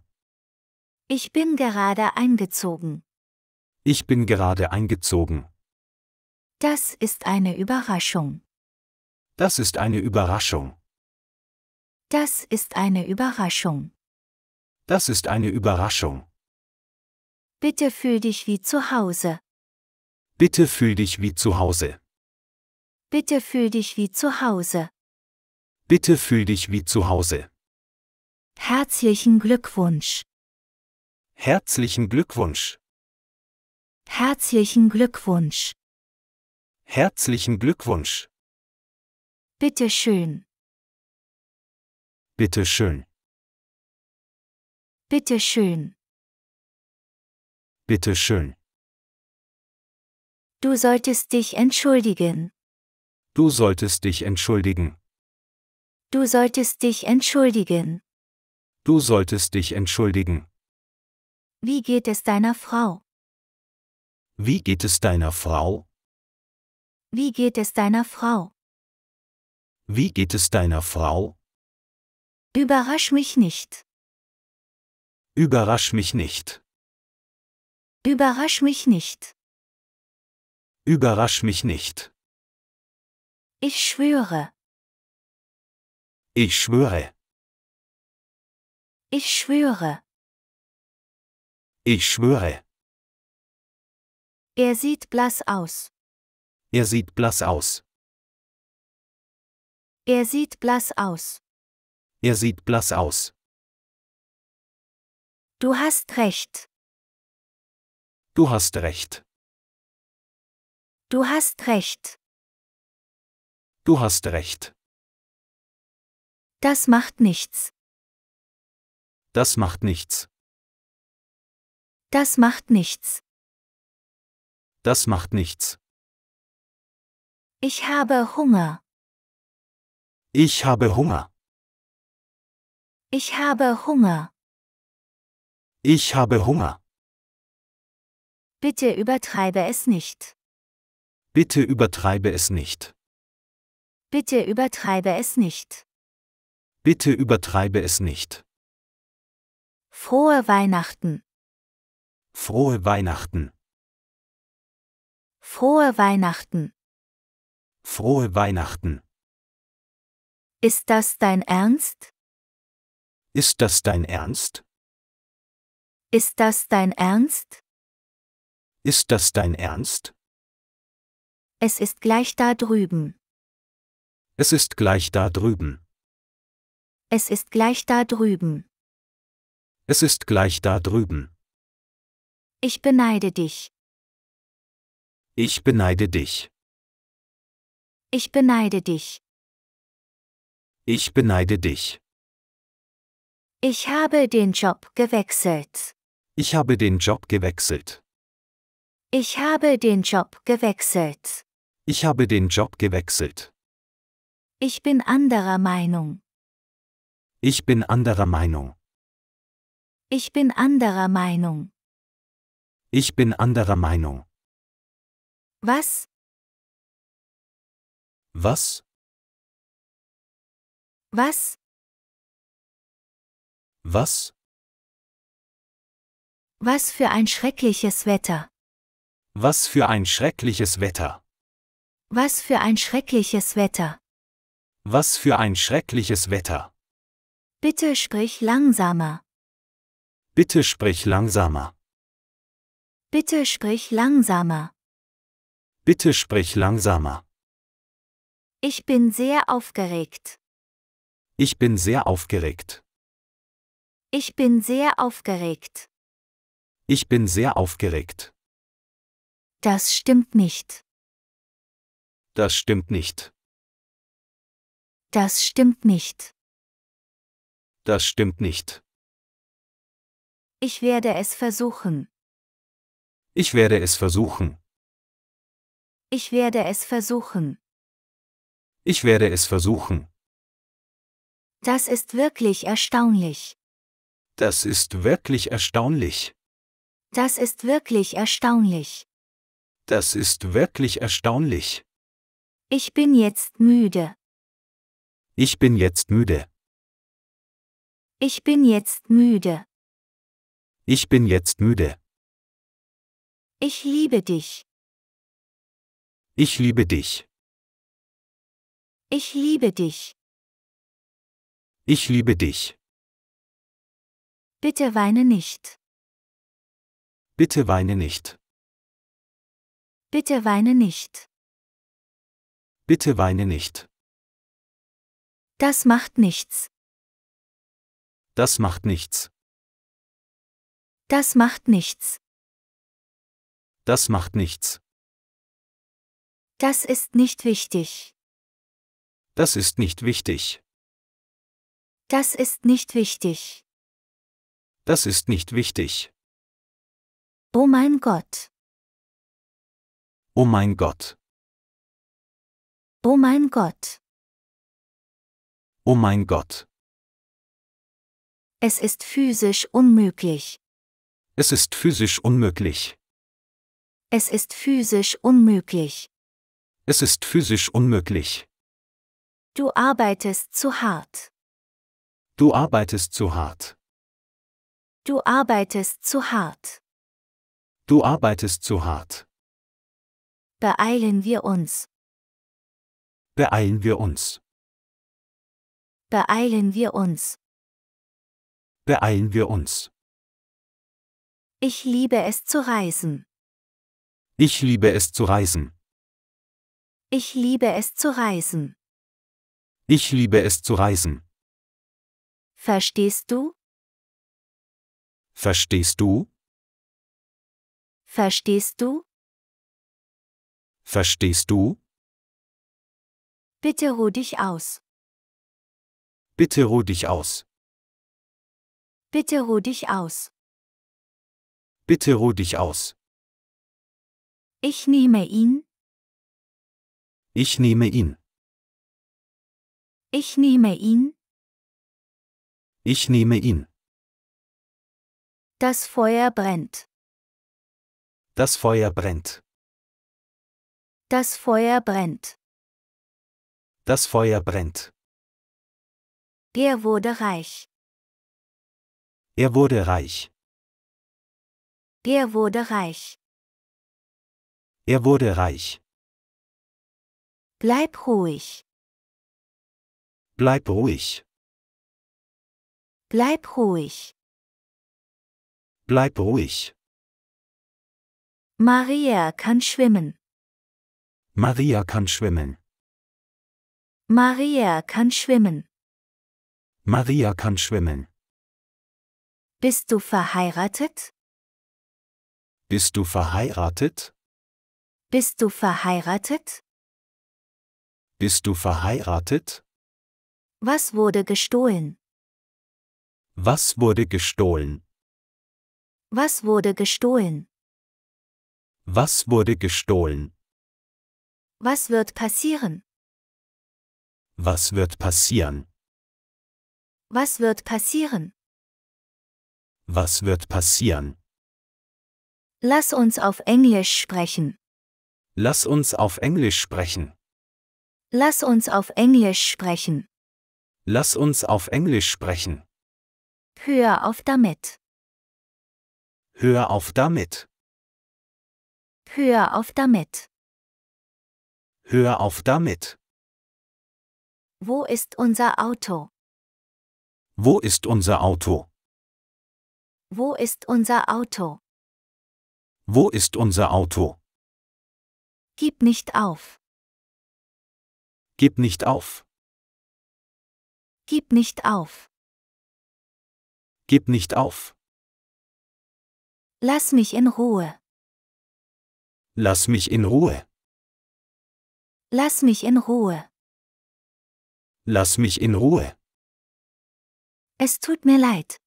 Ich bin gerade eingezogen. Ich bin gerade eingezogen. Das ist eine Überraschung. Das ist eine Überraschung. Das ist eine Überraschung. Das ist eine Überraschung. Bitte fühl dich wie zu Hause. Bitte fühl dich wie zu Hause. Bitte fühl dich wie zu Hause. Bitte fühl dich wie zu Hause. Herzlichen Glückwunsch. Herzlichen Glückwunsch. Herzlichen Glückwunsch. Herzlichen Glückwunsch. Bitte schön. Bitte schön. Bitte schön. Bitte schön. Du solltest dich entschuldigen. Du solltest dich entschuldigen. Du solltest dich entschuldigen. Du solltest dich entschuldigen. Wie geht es deiner Frau? Wie geht es deiner Frau? Wie geht es deiner Frau? Wie geht es deiner Frau? Überrasch mich nicht. Überrasch mich nicht. Überrasch mich nicht. Überrasch mich nicht. Ich schwöre. Ich schwöre. Ich schwöre. Ich schwöre. Er sieht blass aus. Er sieht blass aus. Er sieht blass aus. Er sieht blass aus. Du hast recht. Du hast recht. Du hast recht. Du hast recht. Das macht nichts. Das macht nichts. Das macht nichts. Das macht nichts. Ich habe Hunger. Ich habe Hunger. Ich habe Hunger. Ich habe Hunger. Bitte übertreibe es nicht. Bitte übertreibe es nicht. Bitte übertreibe es nicht. Bitte übertreibe es nicht. Frohe Weihnachten. Frohe Weihnachten. Frohe Weihnachten. Frohe Weihnachten. Ist das dein Ernst? Ist das dein Ernst? Ist das dein Ernst? Ist das dein Ernst? Es ist gleich da drüben. Es ist gleich da drüben. Es ist gleich da drüben. Es ist gleich da drüben. Ich beneide dich. Ich beneide dich. Ich beneide dich. Ich beneide dich. Ich habe den Job gewechselt. Ich habe den Job gewechselt. Ich habe den Job gewechselt. Ich habe den Job gewechselt. Ich bin anderer Meinung. Ich bin anderer Meinung. Ich bin anderer Meinung. Ich bin anderer Meinung. Was? Was? Was? Was? Was für ein schreckliches Wetter. Was für ein schreckliches Wetter. Was für ein schreckliches Wetter. Was für ein schreckliches Wetter. Bitte sprich langsamer. Bitte sprich langsamer. Bitte sprich langsamer. Bitte sprich langsamer. Ich bin sehr aufgeregt. Ich bin sehr aufgeregt. Ich bin sehr aufgeregt. Ich bin sehr aufgeregt. Das stimmt nicht. Das stimmt nicht. Das stimmt nicht. Das stimmt nicht. Ich werde es versuchen. Ich werde es versuchen. Ich werde es versuchen. Ich werde es versuchen. Das ist wirklich erstaunlich. Das ist wirklich erstaunlich. Das ist wirklich erstaunlich. Das ist wirklich erstaunlich. Ich bin jetzt müde. Ich bin jetzt müde. Ich bin jetzt müde. Ich bin jetzt müde. Ich liebe dich. Ich liebe dich. Ich liebe dich. Ich liebe dich. Bitte weine nicht. Bitte weine nicht. Bitte weine nicht. Bitte weine nicht. Das macht nichts. Das macht nichts. Das macht nichts das macht nichts. Das ist nicht wichtig. Das ist nicht wichtig. Das ist nicht wichtig. Das ist nicht wichtig. Oh mein Gott. Oh mein Gott. Oh mein Gott. Oh mein Gott. Es ist physisch unmöglich. Es ist physisch unmöglich. Es ist physisch unmöglich. Es ist physisch unmöglich. Du arbeitest zu hart. Du arbeitest zu hart. Du arbeitest zu hart. Du arbeitest zu hart. Beeilen wir uns. Beeilen wir uns. Beeilen wir uns. Beeilen wir uns. Ich liebe es zu reisen. Ich liebe es zu reisen. Ich liebe es zu reisen. Ich liebe es zu reisen. Verstehst du? Verstehst du? Verstehst du? Verstehst du? Bitte ruh dich aus. Bitte ruh dich aus. Bitte ruh dich aus. Bitte ruh dich aus. Ich nehme ihn. Ich nehme ihn. Ich nehme ihn. Ich nehme ihn. Das Feuer brennt. Das Feuer brennt. Das Feuer brennt. Das Feuer brennt. Er wurde reich. Er wurde reich. Er wurde reich. Er wurde reich. Bleib ruhig. Bleib ruhig. Bleib ruhig. Bleib ruhig. Maria kann schwimmen. Maria kann schwimmen. Maria kann schwimmen. Maria kann schwimmen. Bist du verheiratet? Bist du verheiratet? Bist du verheiratet? Bist du verheiratet? Was wurde gestohlen? Was wurde gestohlen? Was wurde gestohlen? Was wurde gestohlen? Was wird passieren? Was wird passieren? Was wird passieren? Was wird passieren? Lass uns auf Englisch sprechen. Lass uns auf Englisch sprechen. Lass uns auf Englisch sprechen. Lass uns auf Englisch sprechen. Hör auf damit. Hör auf damit. Hör auf damit. Hör auf damit. Wo ist unser Auto? Wo ist unser Auto? Wo ist unser Auto? Wo ist unser Auto? Gib nicht auf. Gib nicht auf. Gib nicht auf. Gib nicht auf. Lass mich in Ruhe. Lass mich in Ruhe. Lass mich in Ruhe. Lass mich in Ruhe. Es tut mir leid.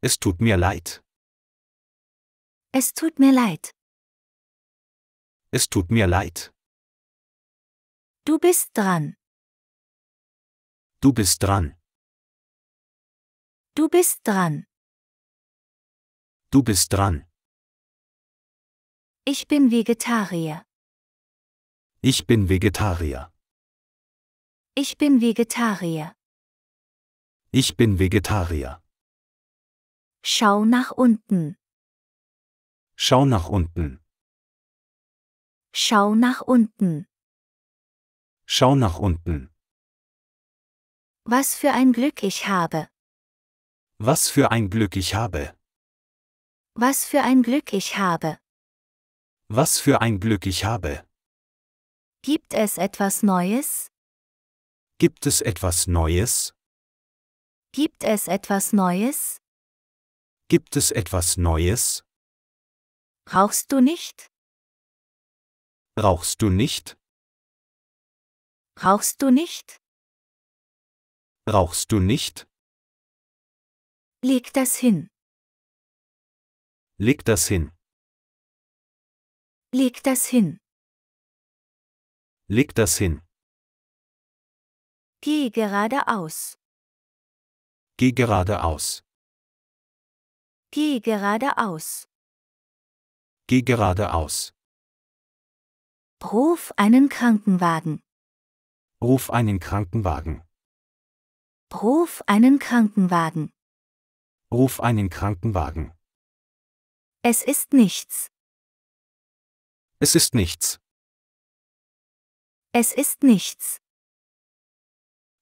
Es tut mir leid. Es tut mir leid. Es tut mir leid. Du bist dran. Du bist dran. Du bist dran. Du bist dran. Ich bin Vegetarier. Ich bin Vegetarier. Ich bin Vegetarier. Ich bin Vegetarier. Schau nach unten. Schau nach unten. Schau nach unten. Schau nach unten. Was für ein Glück ich habe. Was für ein Glück ich habe. Was für ein Glück ich habe. Was für ein Glück ich habe. Gibt es etwas Neues? Gibt es etwas Neues? Gibt es etwas Neues? Gibt es etwas Neues? Rauchst du nicht? Rauchst du nicht? Rauchst du nicht? Rauchst du nicht? Leg das hin. Leg das hin. Leg das hin. Leg das hin. Geh geradeaus. Geh geradeaus. Geh geradeaus. Geh geradeaus. Ruf einen Krankenwagen. Ruf einen Krankenwagen. Ruf einen Krankenwagen. Ruf einen Krankenwagen. Es ist nichts. Es ist nichts. Es ist nichts.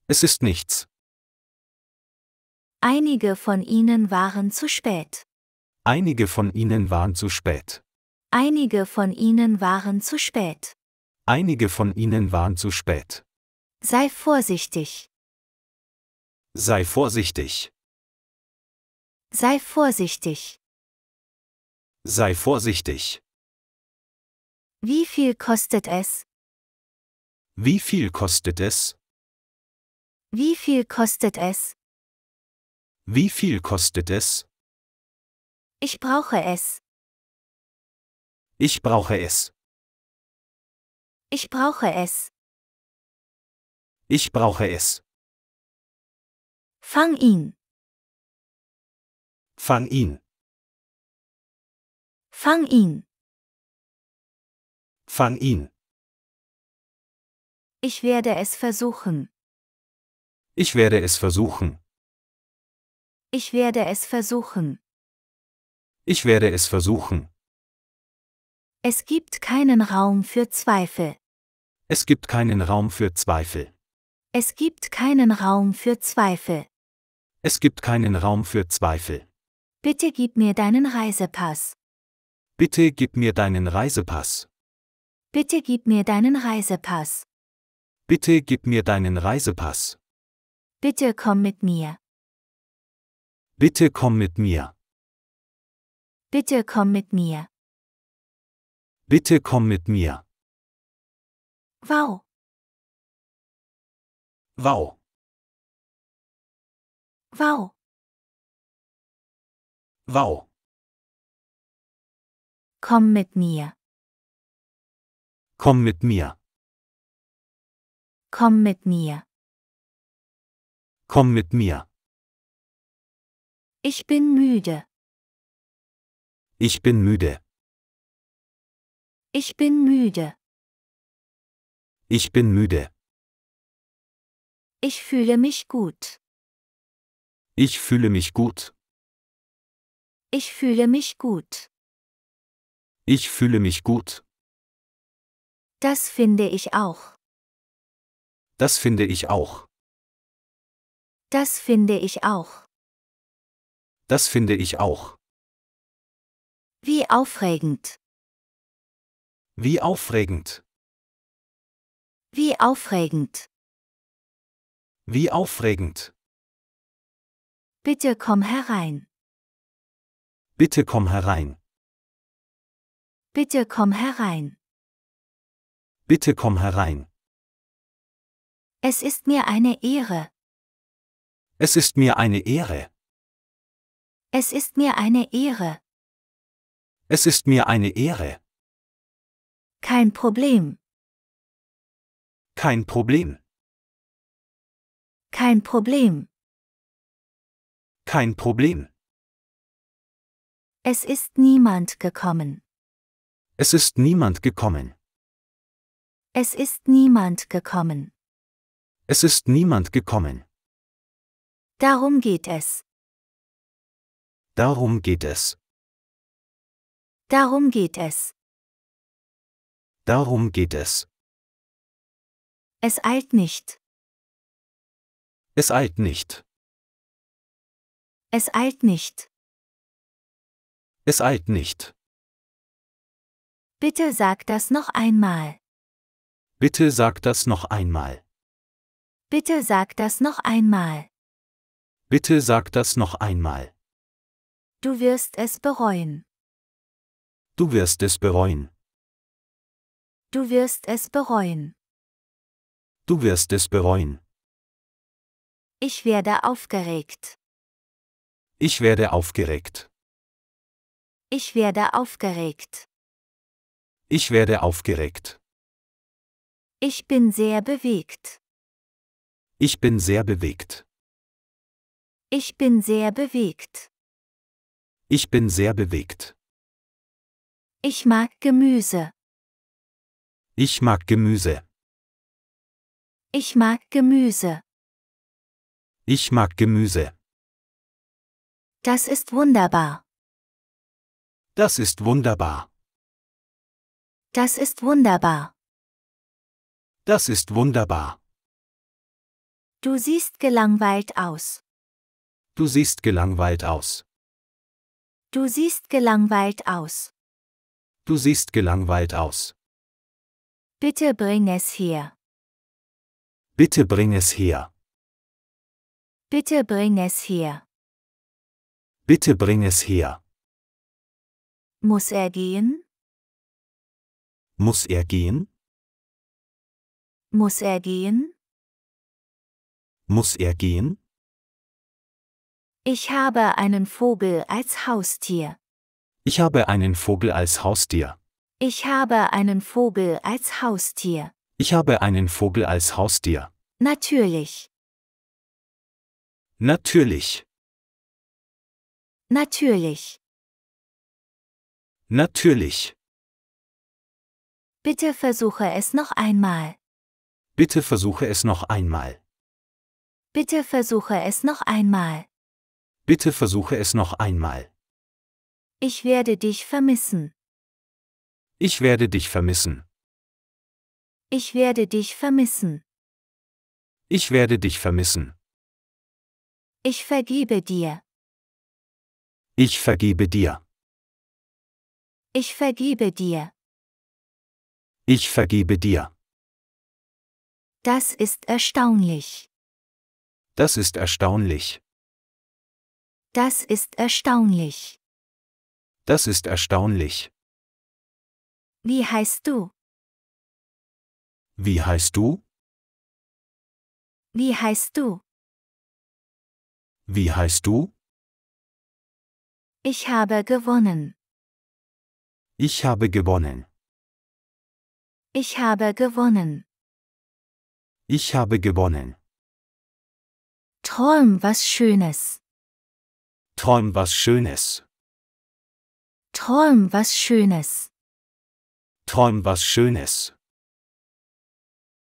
Es ist nichts. Einige von ihnen waren zu spät. Einige von ihnen waren zu spät. Einige von ihnen waren zu spät. Einige von ihnen waren zu spät. Sei vorsichtig. Sei vorsichtig. Sei vorsichtig. Sei vorsichtig. Wie viel kostet es? Wie viel kostet es? Wie viel kostet es? Wie viel kostet es? Ich brauche es. Ich brauche es. Ich brauche es. Ich brauche es. Fang ihn. Fang ihn. Fang ihn. Fang ihn. Ich werde es versuchen. Ich werde es versuchen. Ich werde es versuchen. Ich werde es versuchen. Es gibt keinen Raum für Zweifel. Es gibt keinen Raum für Zweifel. Es gibt keinen Raum für Zweifel. Es gibt keinen Raum für Zweifel. Bitte gib mir deinen Reisepass. Bitte gib mir deinen Reisepass. Bitte gib mir deinen Reisepass. Bitte gib mir deinen Reisepass. Bitte komm mit mir. Bitte komm mit mir. Bitte komm mit mir. Bitte komm mit mir. Wow. Wow. Wow. Wow. Komm mit mir. Komm mit mir. Komm mit mir. Komm mit mir. Ich bin müde. Ich bin müde. Ich bin müde. Ich bin müde. Ich fühle mich gut. Ich fühle mich gut. Ich fühle mich gut. Ich fühle mich gut. Das finde ich auch. Das finde ich auch. Das finde ich auch. Das finde ich auch. Wie aufregend. Wie aufregend. Wie aufregend. Wie aufregend. Bitte komm herein. Bitte komm herein. Bitte komm herein. Bitte komm herein. Es ist mir eine Ehre. Es ist mir eine Ehre. Es ist mir eine Ehre. Es ist mir eine Ehre. Kein Problem. Kein Problem. Kein Problem. Kein Problem. Es ist niemand gekommen. Es ist niemand gekommen. Es ist niemand gekommen. Es ist niemand gekommen. Darum geht es. Darum geht es. Darum geht es. Darum geht es. Es eilt nicht. Es eilt nicht. Es eilt nicht. Es eilt nicht. Bitte sag das noch einmal. Bitte sag das noch einmal. Bitte sag das noch einmal. Bitte sag das noch einmal. Du wirst es bereuen. Du wirst es bereuen. Du wirst es bereuen. Du wirst es bereuen. Ich werde aufgeregt. Ich werde aufgeregt. Ich werde aufgeregt. Ich werde aufgeregt. Ich bin sehr bewegt. Ich bin sehr bewegt. Ich bin sehr bewegt. Ich bin sehr bewegt. Ich mag Gemüse. Ich mag Gemüse. Ich mag Gemüse. Ich mag Gemüse. Das ist wunderbar. Das ist wunderbar. Das ist wunderbar. Das ist wunderbar. Du siehst gelangweilt aus. Du siehst gelangweilt aus. Du siehst gelangweilt aus. Du siehst gelangweilt aus. Bitte bring es her. Bitte bring es her. Bitte bring es her. Bitte bring es her. Muss er gehen? Muss er gehen? Muss er gehen? Muss er gehen? Ich habe einen Vogel als Haustier. Ich habe einen Vogel als Haustier. Ich habe einen Vogel als Haustier. Ich habe einen Vogel als Haustier. Natürlich. Natürlich. Natürlich. Natürlich. Bitte versuche es noch einmal. Bitte versuche es noch einmal. Bitte versuche es noch einmal. Bitte versuche es noch einmal. Ich werde dich vermissen. Ich werde dich vermissen. Ich werde dich vermissen. Ich werde dich vermissen. Ich vergebe dir. Ich vergebe dir. Ich vergebe dir. Ich vergebe dir. Das ist erstaunlich. Das ist erstaunlich. Das ist erstaunlich. Das ist erstaunlich. Wie heißt du? Wie heißt du? Wie heißt du? Wie heißt du? Ich habe gewonnen. Ich habe gewonnen. Ich habe gewonnen. Ich habe gewonnen. Träum was Schönes. Träum was Schönes. Träum was Schönes. Träum was Schönes.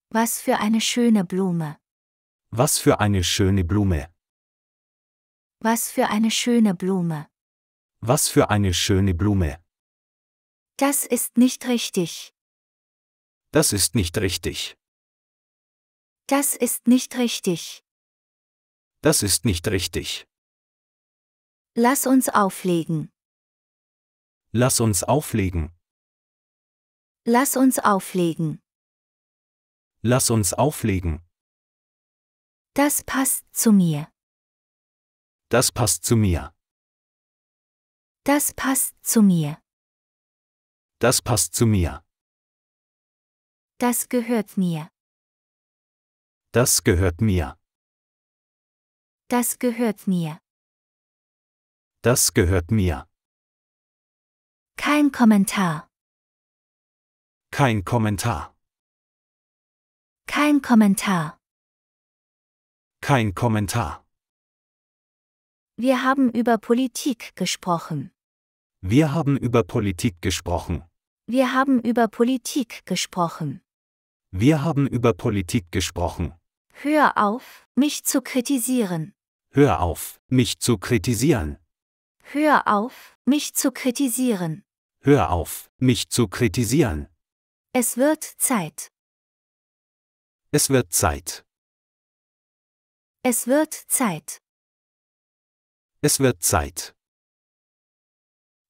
Was für eine schöne Blume. Was für eine schöne Blume. Was für eine schöne Blume. Was für eine schöne Blume. Das ist nicht richtig. Das ist nicht richtig. Das ist nicht richtig. Das ist nicht richtig. Lass uns auflegen. Lass uns auflegen. Lass uns auflegen. Lass uns auflegen. Das passt zu mir. Das passt zu mir. Das passt zu mir. Das passt zu mir. Das gehört mir. Das gehört mir. Das gehört mir. Das gehört mir. Kein Kommentar. Kein Kommentar. Kein Kommentar. Kein Kommentar. Wir haben über Politik gesprochen. Wir haben über Politik gesprochen. Wir haben über Politik gesprochen. Wir haben über Politik gesprochen. Hör auf, mich zu kritisieren. Hör auf, mich zu kritisieren. Hör auf, mich zu kritisieren. Hör auf, mich zu kritisieren. Es wird Zeit. Es wird Zeit. Es wird Zeit. Es wird Zeit.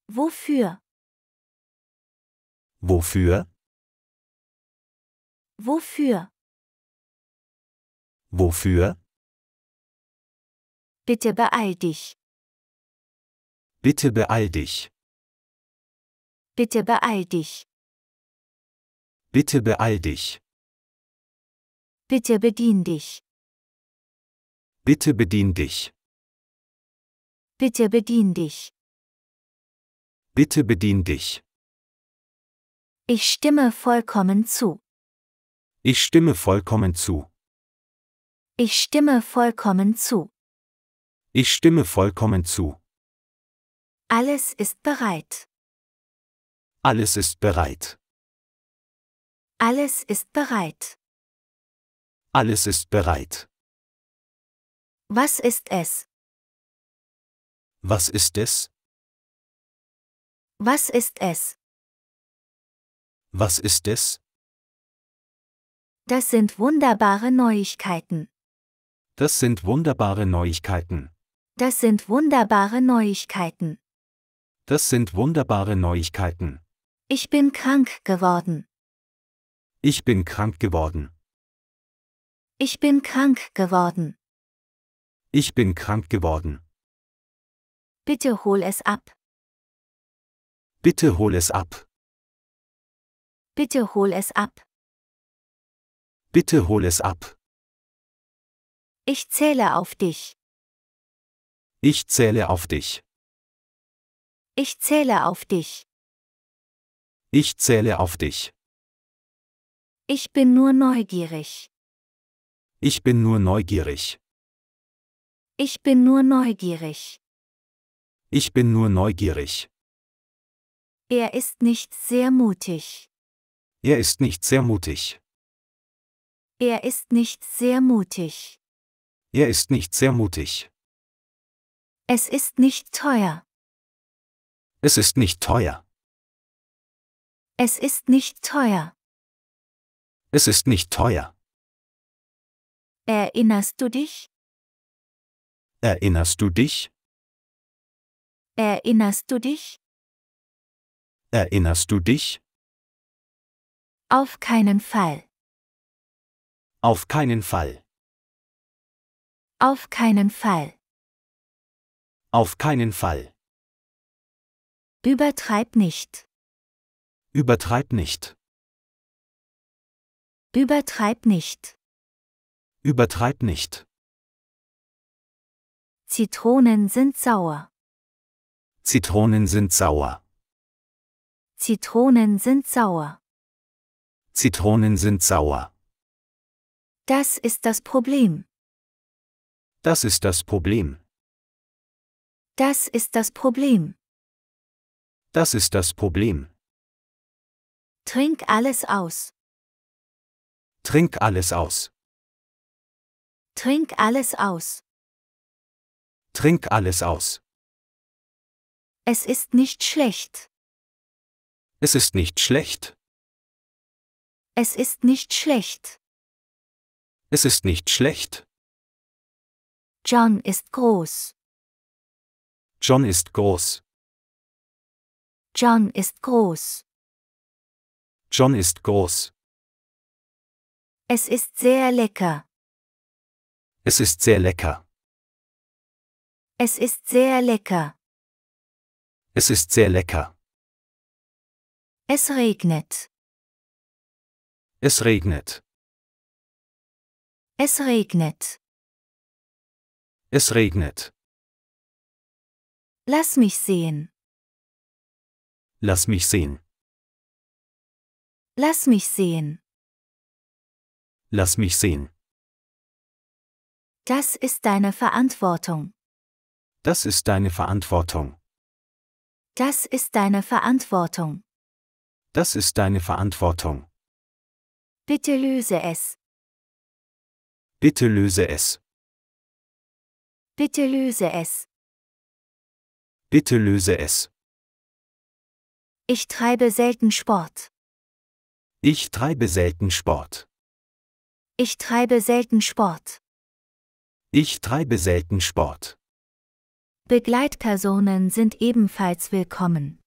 Wofür? Wofür? Wofür? Wofür? Bitte beeil dich. Bitte beeil dich. Bitte beeil dich. Bitte beeil dich. Bitte bedien dich. Bitte bedien dich. Bitte bedien dich. Bitte bedien dich. Ich stimme vollkommen zu. Ich stimme vollkommen zu. Ich stimme vollkommen zu. Ich stimme vollkommen zu. Alles ist bereit. Alles ist bereit. Alles ist bereit. Alles ist bereit. Was ist es? Was ist es? Was ist es? Was ist es? Das sind wunderbare Neuigkeiten. Das sind wunderbare Neuigkeiten. Das sind wunderbare Neuigkeiten. Das sind wunderbare Neuigkeiten. Ich bin krank geworden. Ich bin krank geworden. Ich bin krank geworden. Ich bin krank geworden. Bitte hol es ab. Bitte hol es ab. Bitte hol es ab. Bitte hol es ab. Ich zähle auf dich. Ich zähle auf dich. Ich zähle auf dich. Ich zähle auf dich. Ich bin nur neugierig. Ich bin nur neugierig. Ich bin nur neugierig. Ich bin nur neugierig. Er ist nicht sehr mutig. Er ist nicht sehr mutig. Er ist nicht sehr mutig. Er ist nicht sehr mutig. Es ist nicht teuer. Es ist nicht teuer. Es ist nicht teuer. Es ist nicht teuer. Erinnerst du dich? Erinnerst du dich? Erinnerst du dich? Erinnerst du dich? Auf keinen Fall. Auf keinen Fall. Auf keinen Fall. Auf keinen Fall. Übertreib nicht. Übertreib nicht. Übertreib nicht. Übertreib nicht. Zitronen sind sauer. Zitronen sind sauer. Zitronen sind sauer. Zitronen sind sauer. Das ist das Problem. Das ist das Problem. Das ist das Problem. Das ist das Problem. Trink alles aus. Trink alles aus. Trink alles aus. Trink alles aus. Es ist nicht schlecht. Es ist nicht schlecht. Es ist nicht schlecht. Es ist nicht schlecht. John ist groß. John ist groß. John ist groß. John ist groß. Es ist sehr lecker. Es ist sehr lecker. Es ist sehr lecker. Es ist sehr lecker. Es regnet. Es regnet. Es regnet. Es regnet. Lass mich sehen. Lass mich sehen. Lass mich sehen lass mich sehen. Das ist deine Verantwortung. Das ist deine Verantwortung. Das ist deine Verantwortung. Das ist deine Verantwortung. Bitte löse es. Bitte löse es. Bitte löse es. Bitte löse es. Ich treibe selten Sport. Ich treibe selten Sport. Ich treibe selten Sport. Ich treibe selten Sport. Begleitpersonen sind ebenfalls willkommen.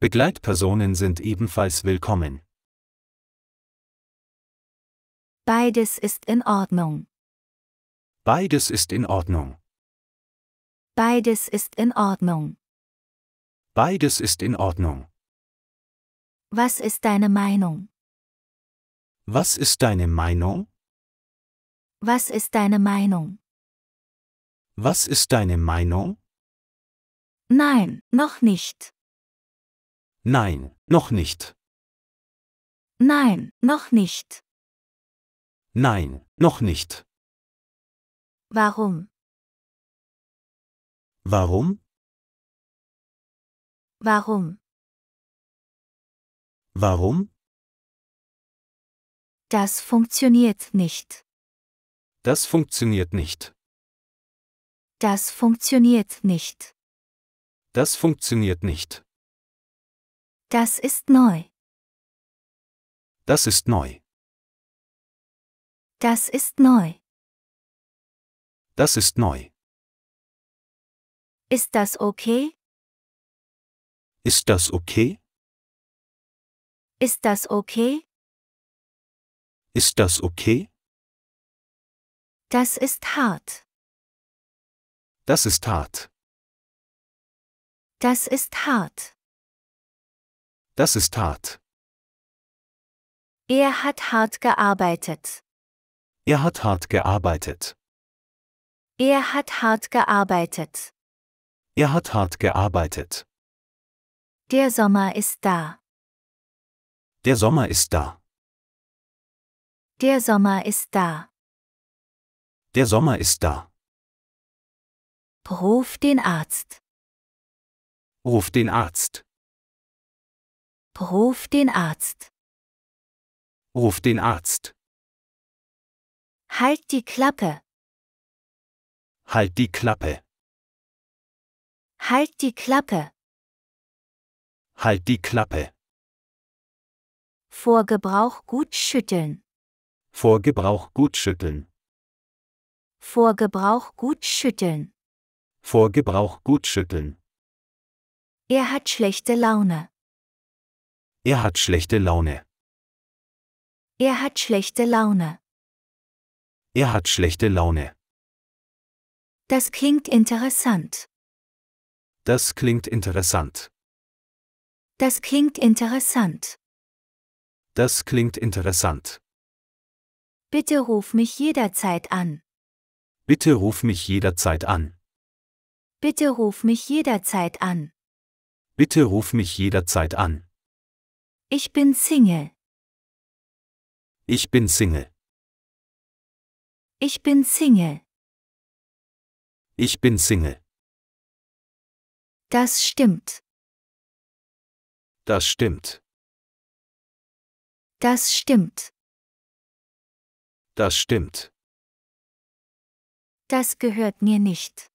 Begleitpersonen sind ebenfalls willkommen. Beides ist in Ordnung. Beides ist in Ordnung. Beides ist in Ordnung. Beides ist in Ordnung. Was ist deine Meinung? Was ist deine Meinung? Was ist deine Meinung? Was ist deine Meinung? Nein, noch nicht. Nein, noch nicht. Nein, noch nicht. Nein, noch nicht. Warum? Warum? Warum? Warum? Das funktioniert nicht. Das funktioniert nicht. Das funktioniert nicht. Das funktioniert nicht. Das ist neu. Das ist neu. Das ist neu. Das ist neu. Ist das okay? Ist das okay? Ist das okay? Ist das okay? Das ist hart. Das ist hart. Das ist hart. Das ist hart. Er hat hart gearbeitet. Er hat hart gearbeitet. Er hat hart gearbeitet. Er hat hart gearbeitet. Der Sommer ist da. Der Sommer ist da. Der Sommer ist da. Der Sommer ist da. Ruf den Arzt. Ruf den Arzt. Ruf den Arzt. Ruf den Arzt. Halt die Klappe. Halt die Klappe. Halt die Klappe. Halt die Klappe. Vor Gebrauch gut schütteln. Vor Gebrauch gut schütteln. Vor Gebrauch gut schütteln. Vor Gebrauch gut schütteln. Er hat schlechte Laune. Er hat schlechte Laune. Er hat schlechte Laune. Er hat schlechte Laune. Das klingt interessant. Das klingt interessant. Das klingt interessant. Das klingt interessant. Bitte ruf mich jederzeit an. Bitte ruf mich jederzeit an. Bitte ruf mich jederzeit an. Bitte ruf mich jederzeit an. Ich bin Single. Ich bin Single. Ich bin Single. Ich bin Single. Das stimmt. Das stimmt. Das stimmt. Das stimmt. Das gehört mir nicht.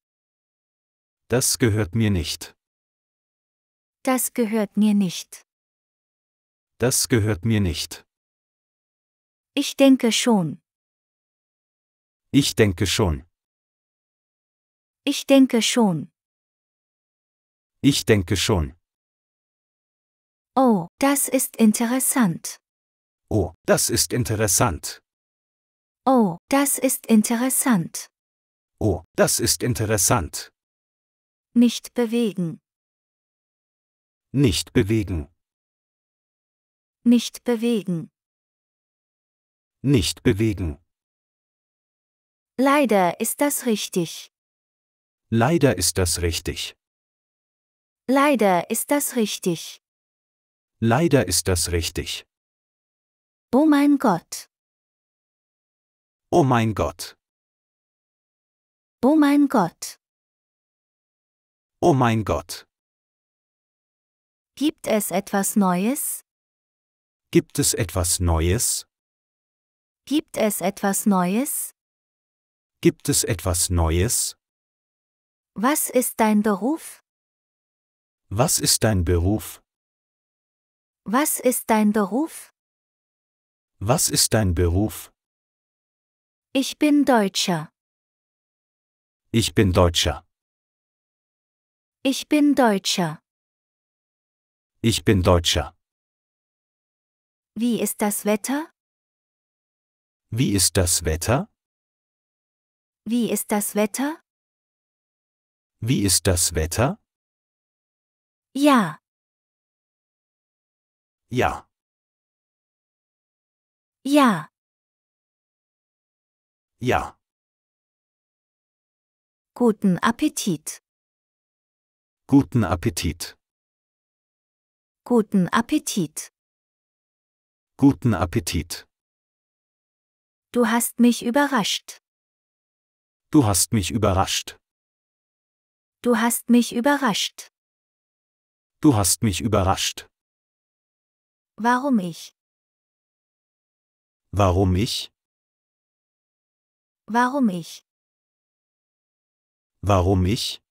Das gehört mir nicht. Das gehört mir nicht. Das gehört mir nicht. Ich denke schon. Ich denke schon. Ich denke schon. Ich denke schon. Oh, das ist interessant. Oh, das ist interessant. Oh, das ist interessant. Oh, das ist interessant. Nicht bewegen. Nicht bewegen. Nicht bewegen. Nicht bewegen. Leider ist das richtig. Leider ist das richtig. Leider ist das richtig. Leider ist das richtig. Oh mein Gott. Oh mein Gott. Oh mein Gott. Oh mein Gott. Gibt es etwas Neues? Gibt es etwas Neues? Gibt es etwas Neues? Gibt es etwas Neues? Was ist dein Beruf? Was ist dein Beruf? Was ist dein Beruf? Was ist dein Beruf? Ich bin Deutscher. Ich bin Deutscher. Ich bin Deutscher. Ich bin Deutscher. Wie ist das Wetter? Wie ist das Wetter? Wie ist das Wetter? Wie ist das Wetter? Ja. Ja. Ja. Ja. Guten Appetit. Guten Appetit. Guten Appetit. Guten Appetit. Du hast mich überrascht. Du hast mich überrascht. Du hast mich überrascht. Du hast mich überrascht. Warum ich? Warum ich? Warum ich? Warum ich?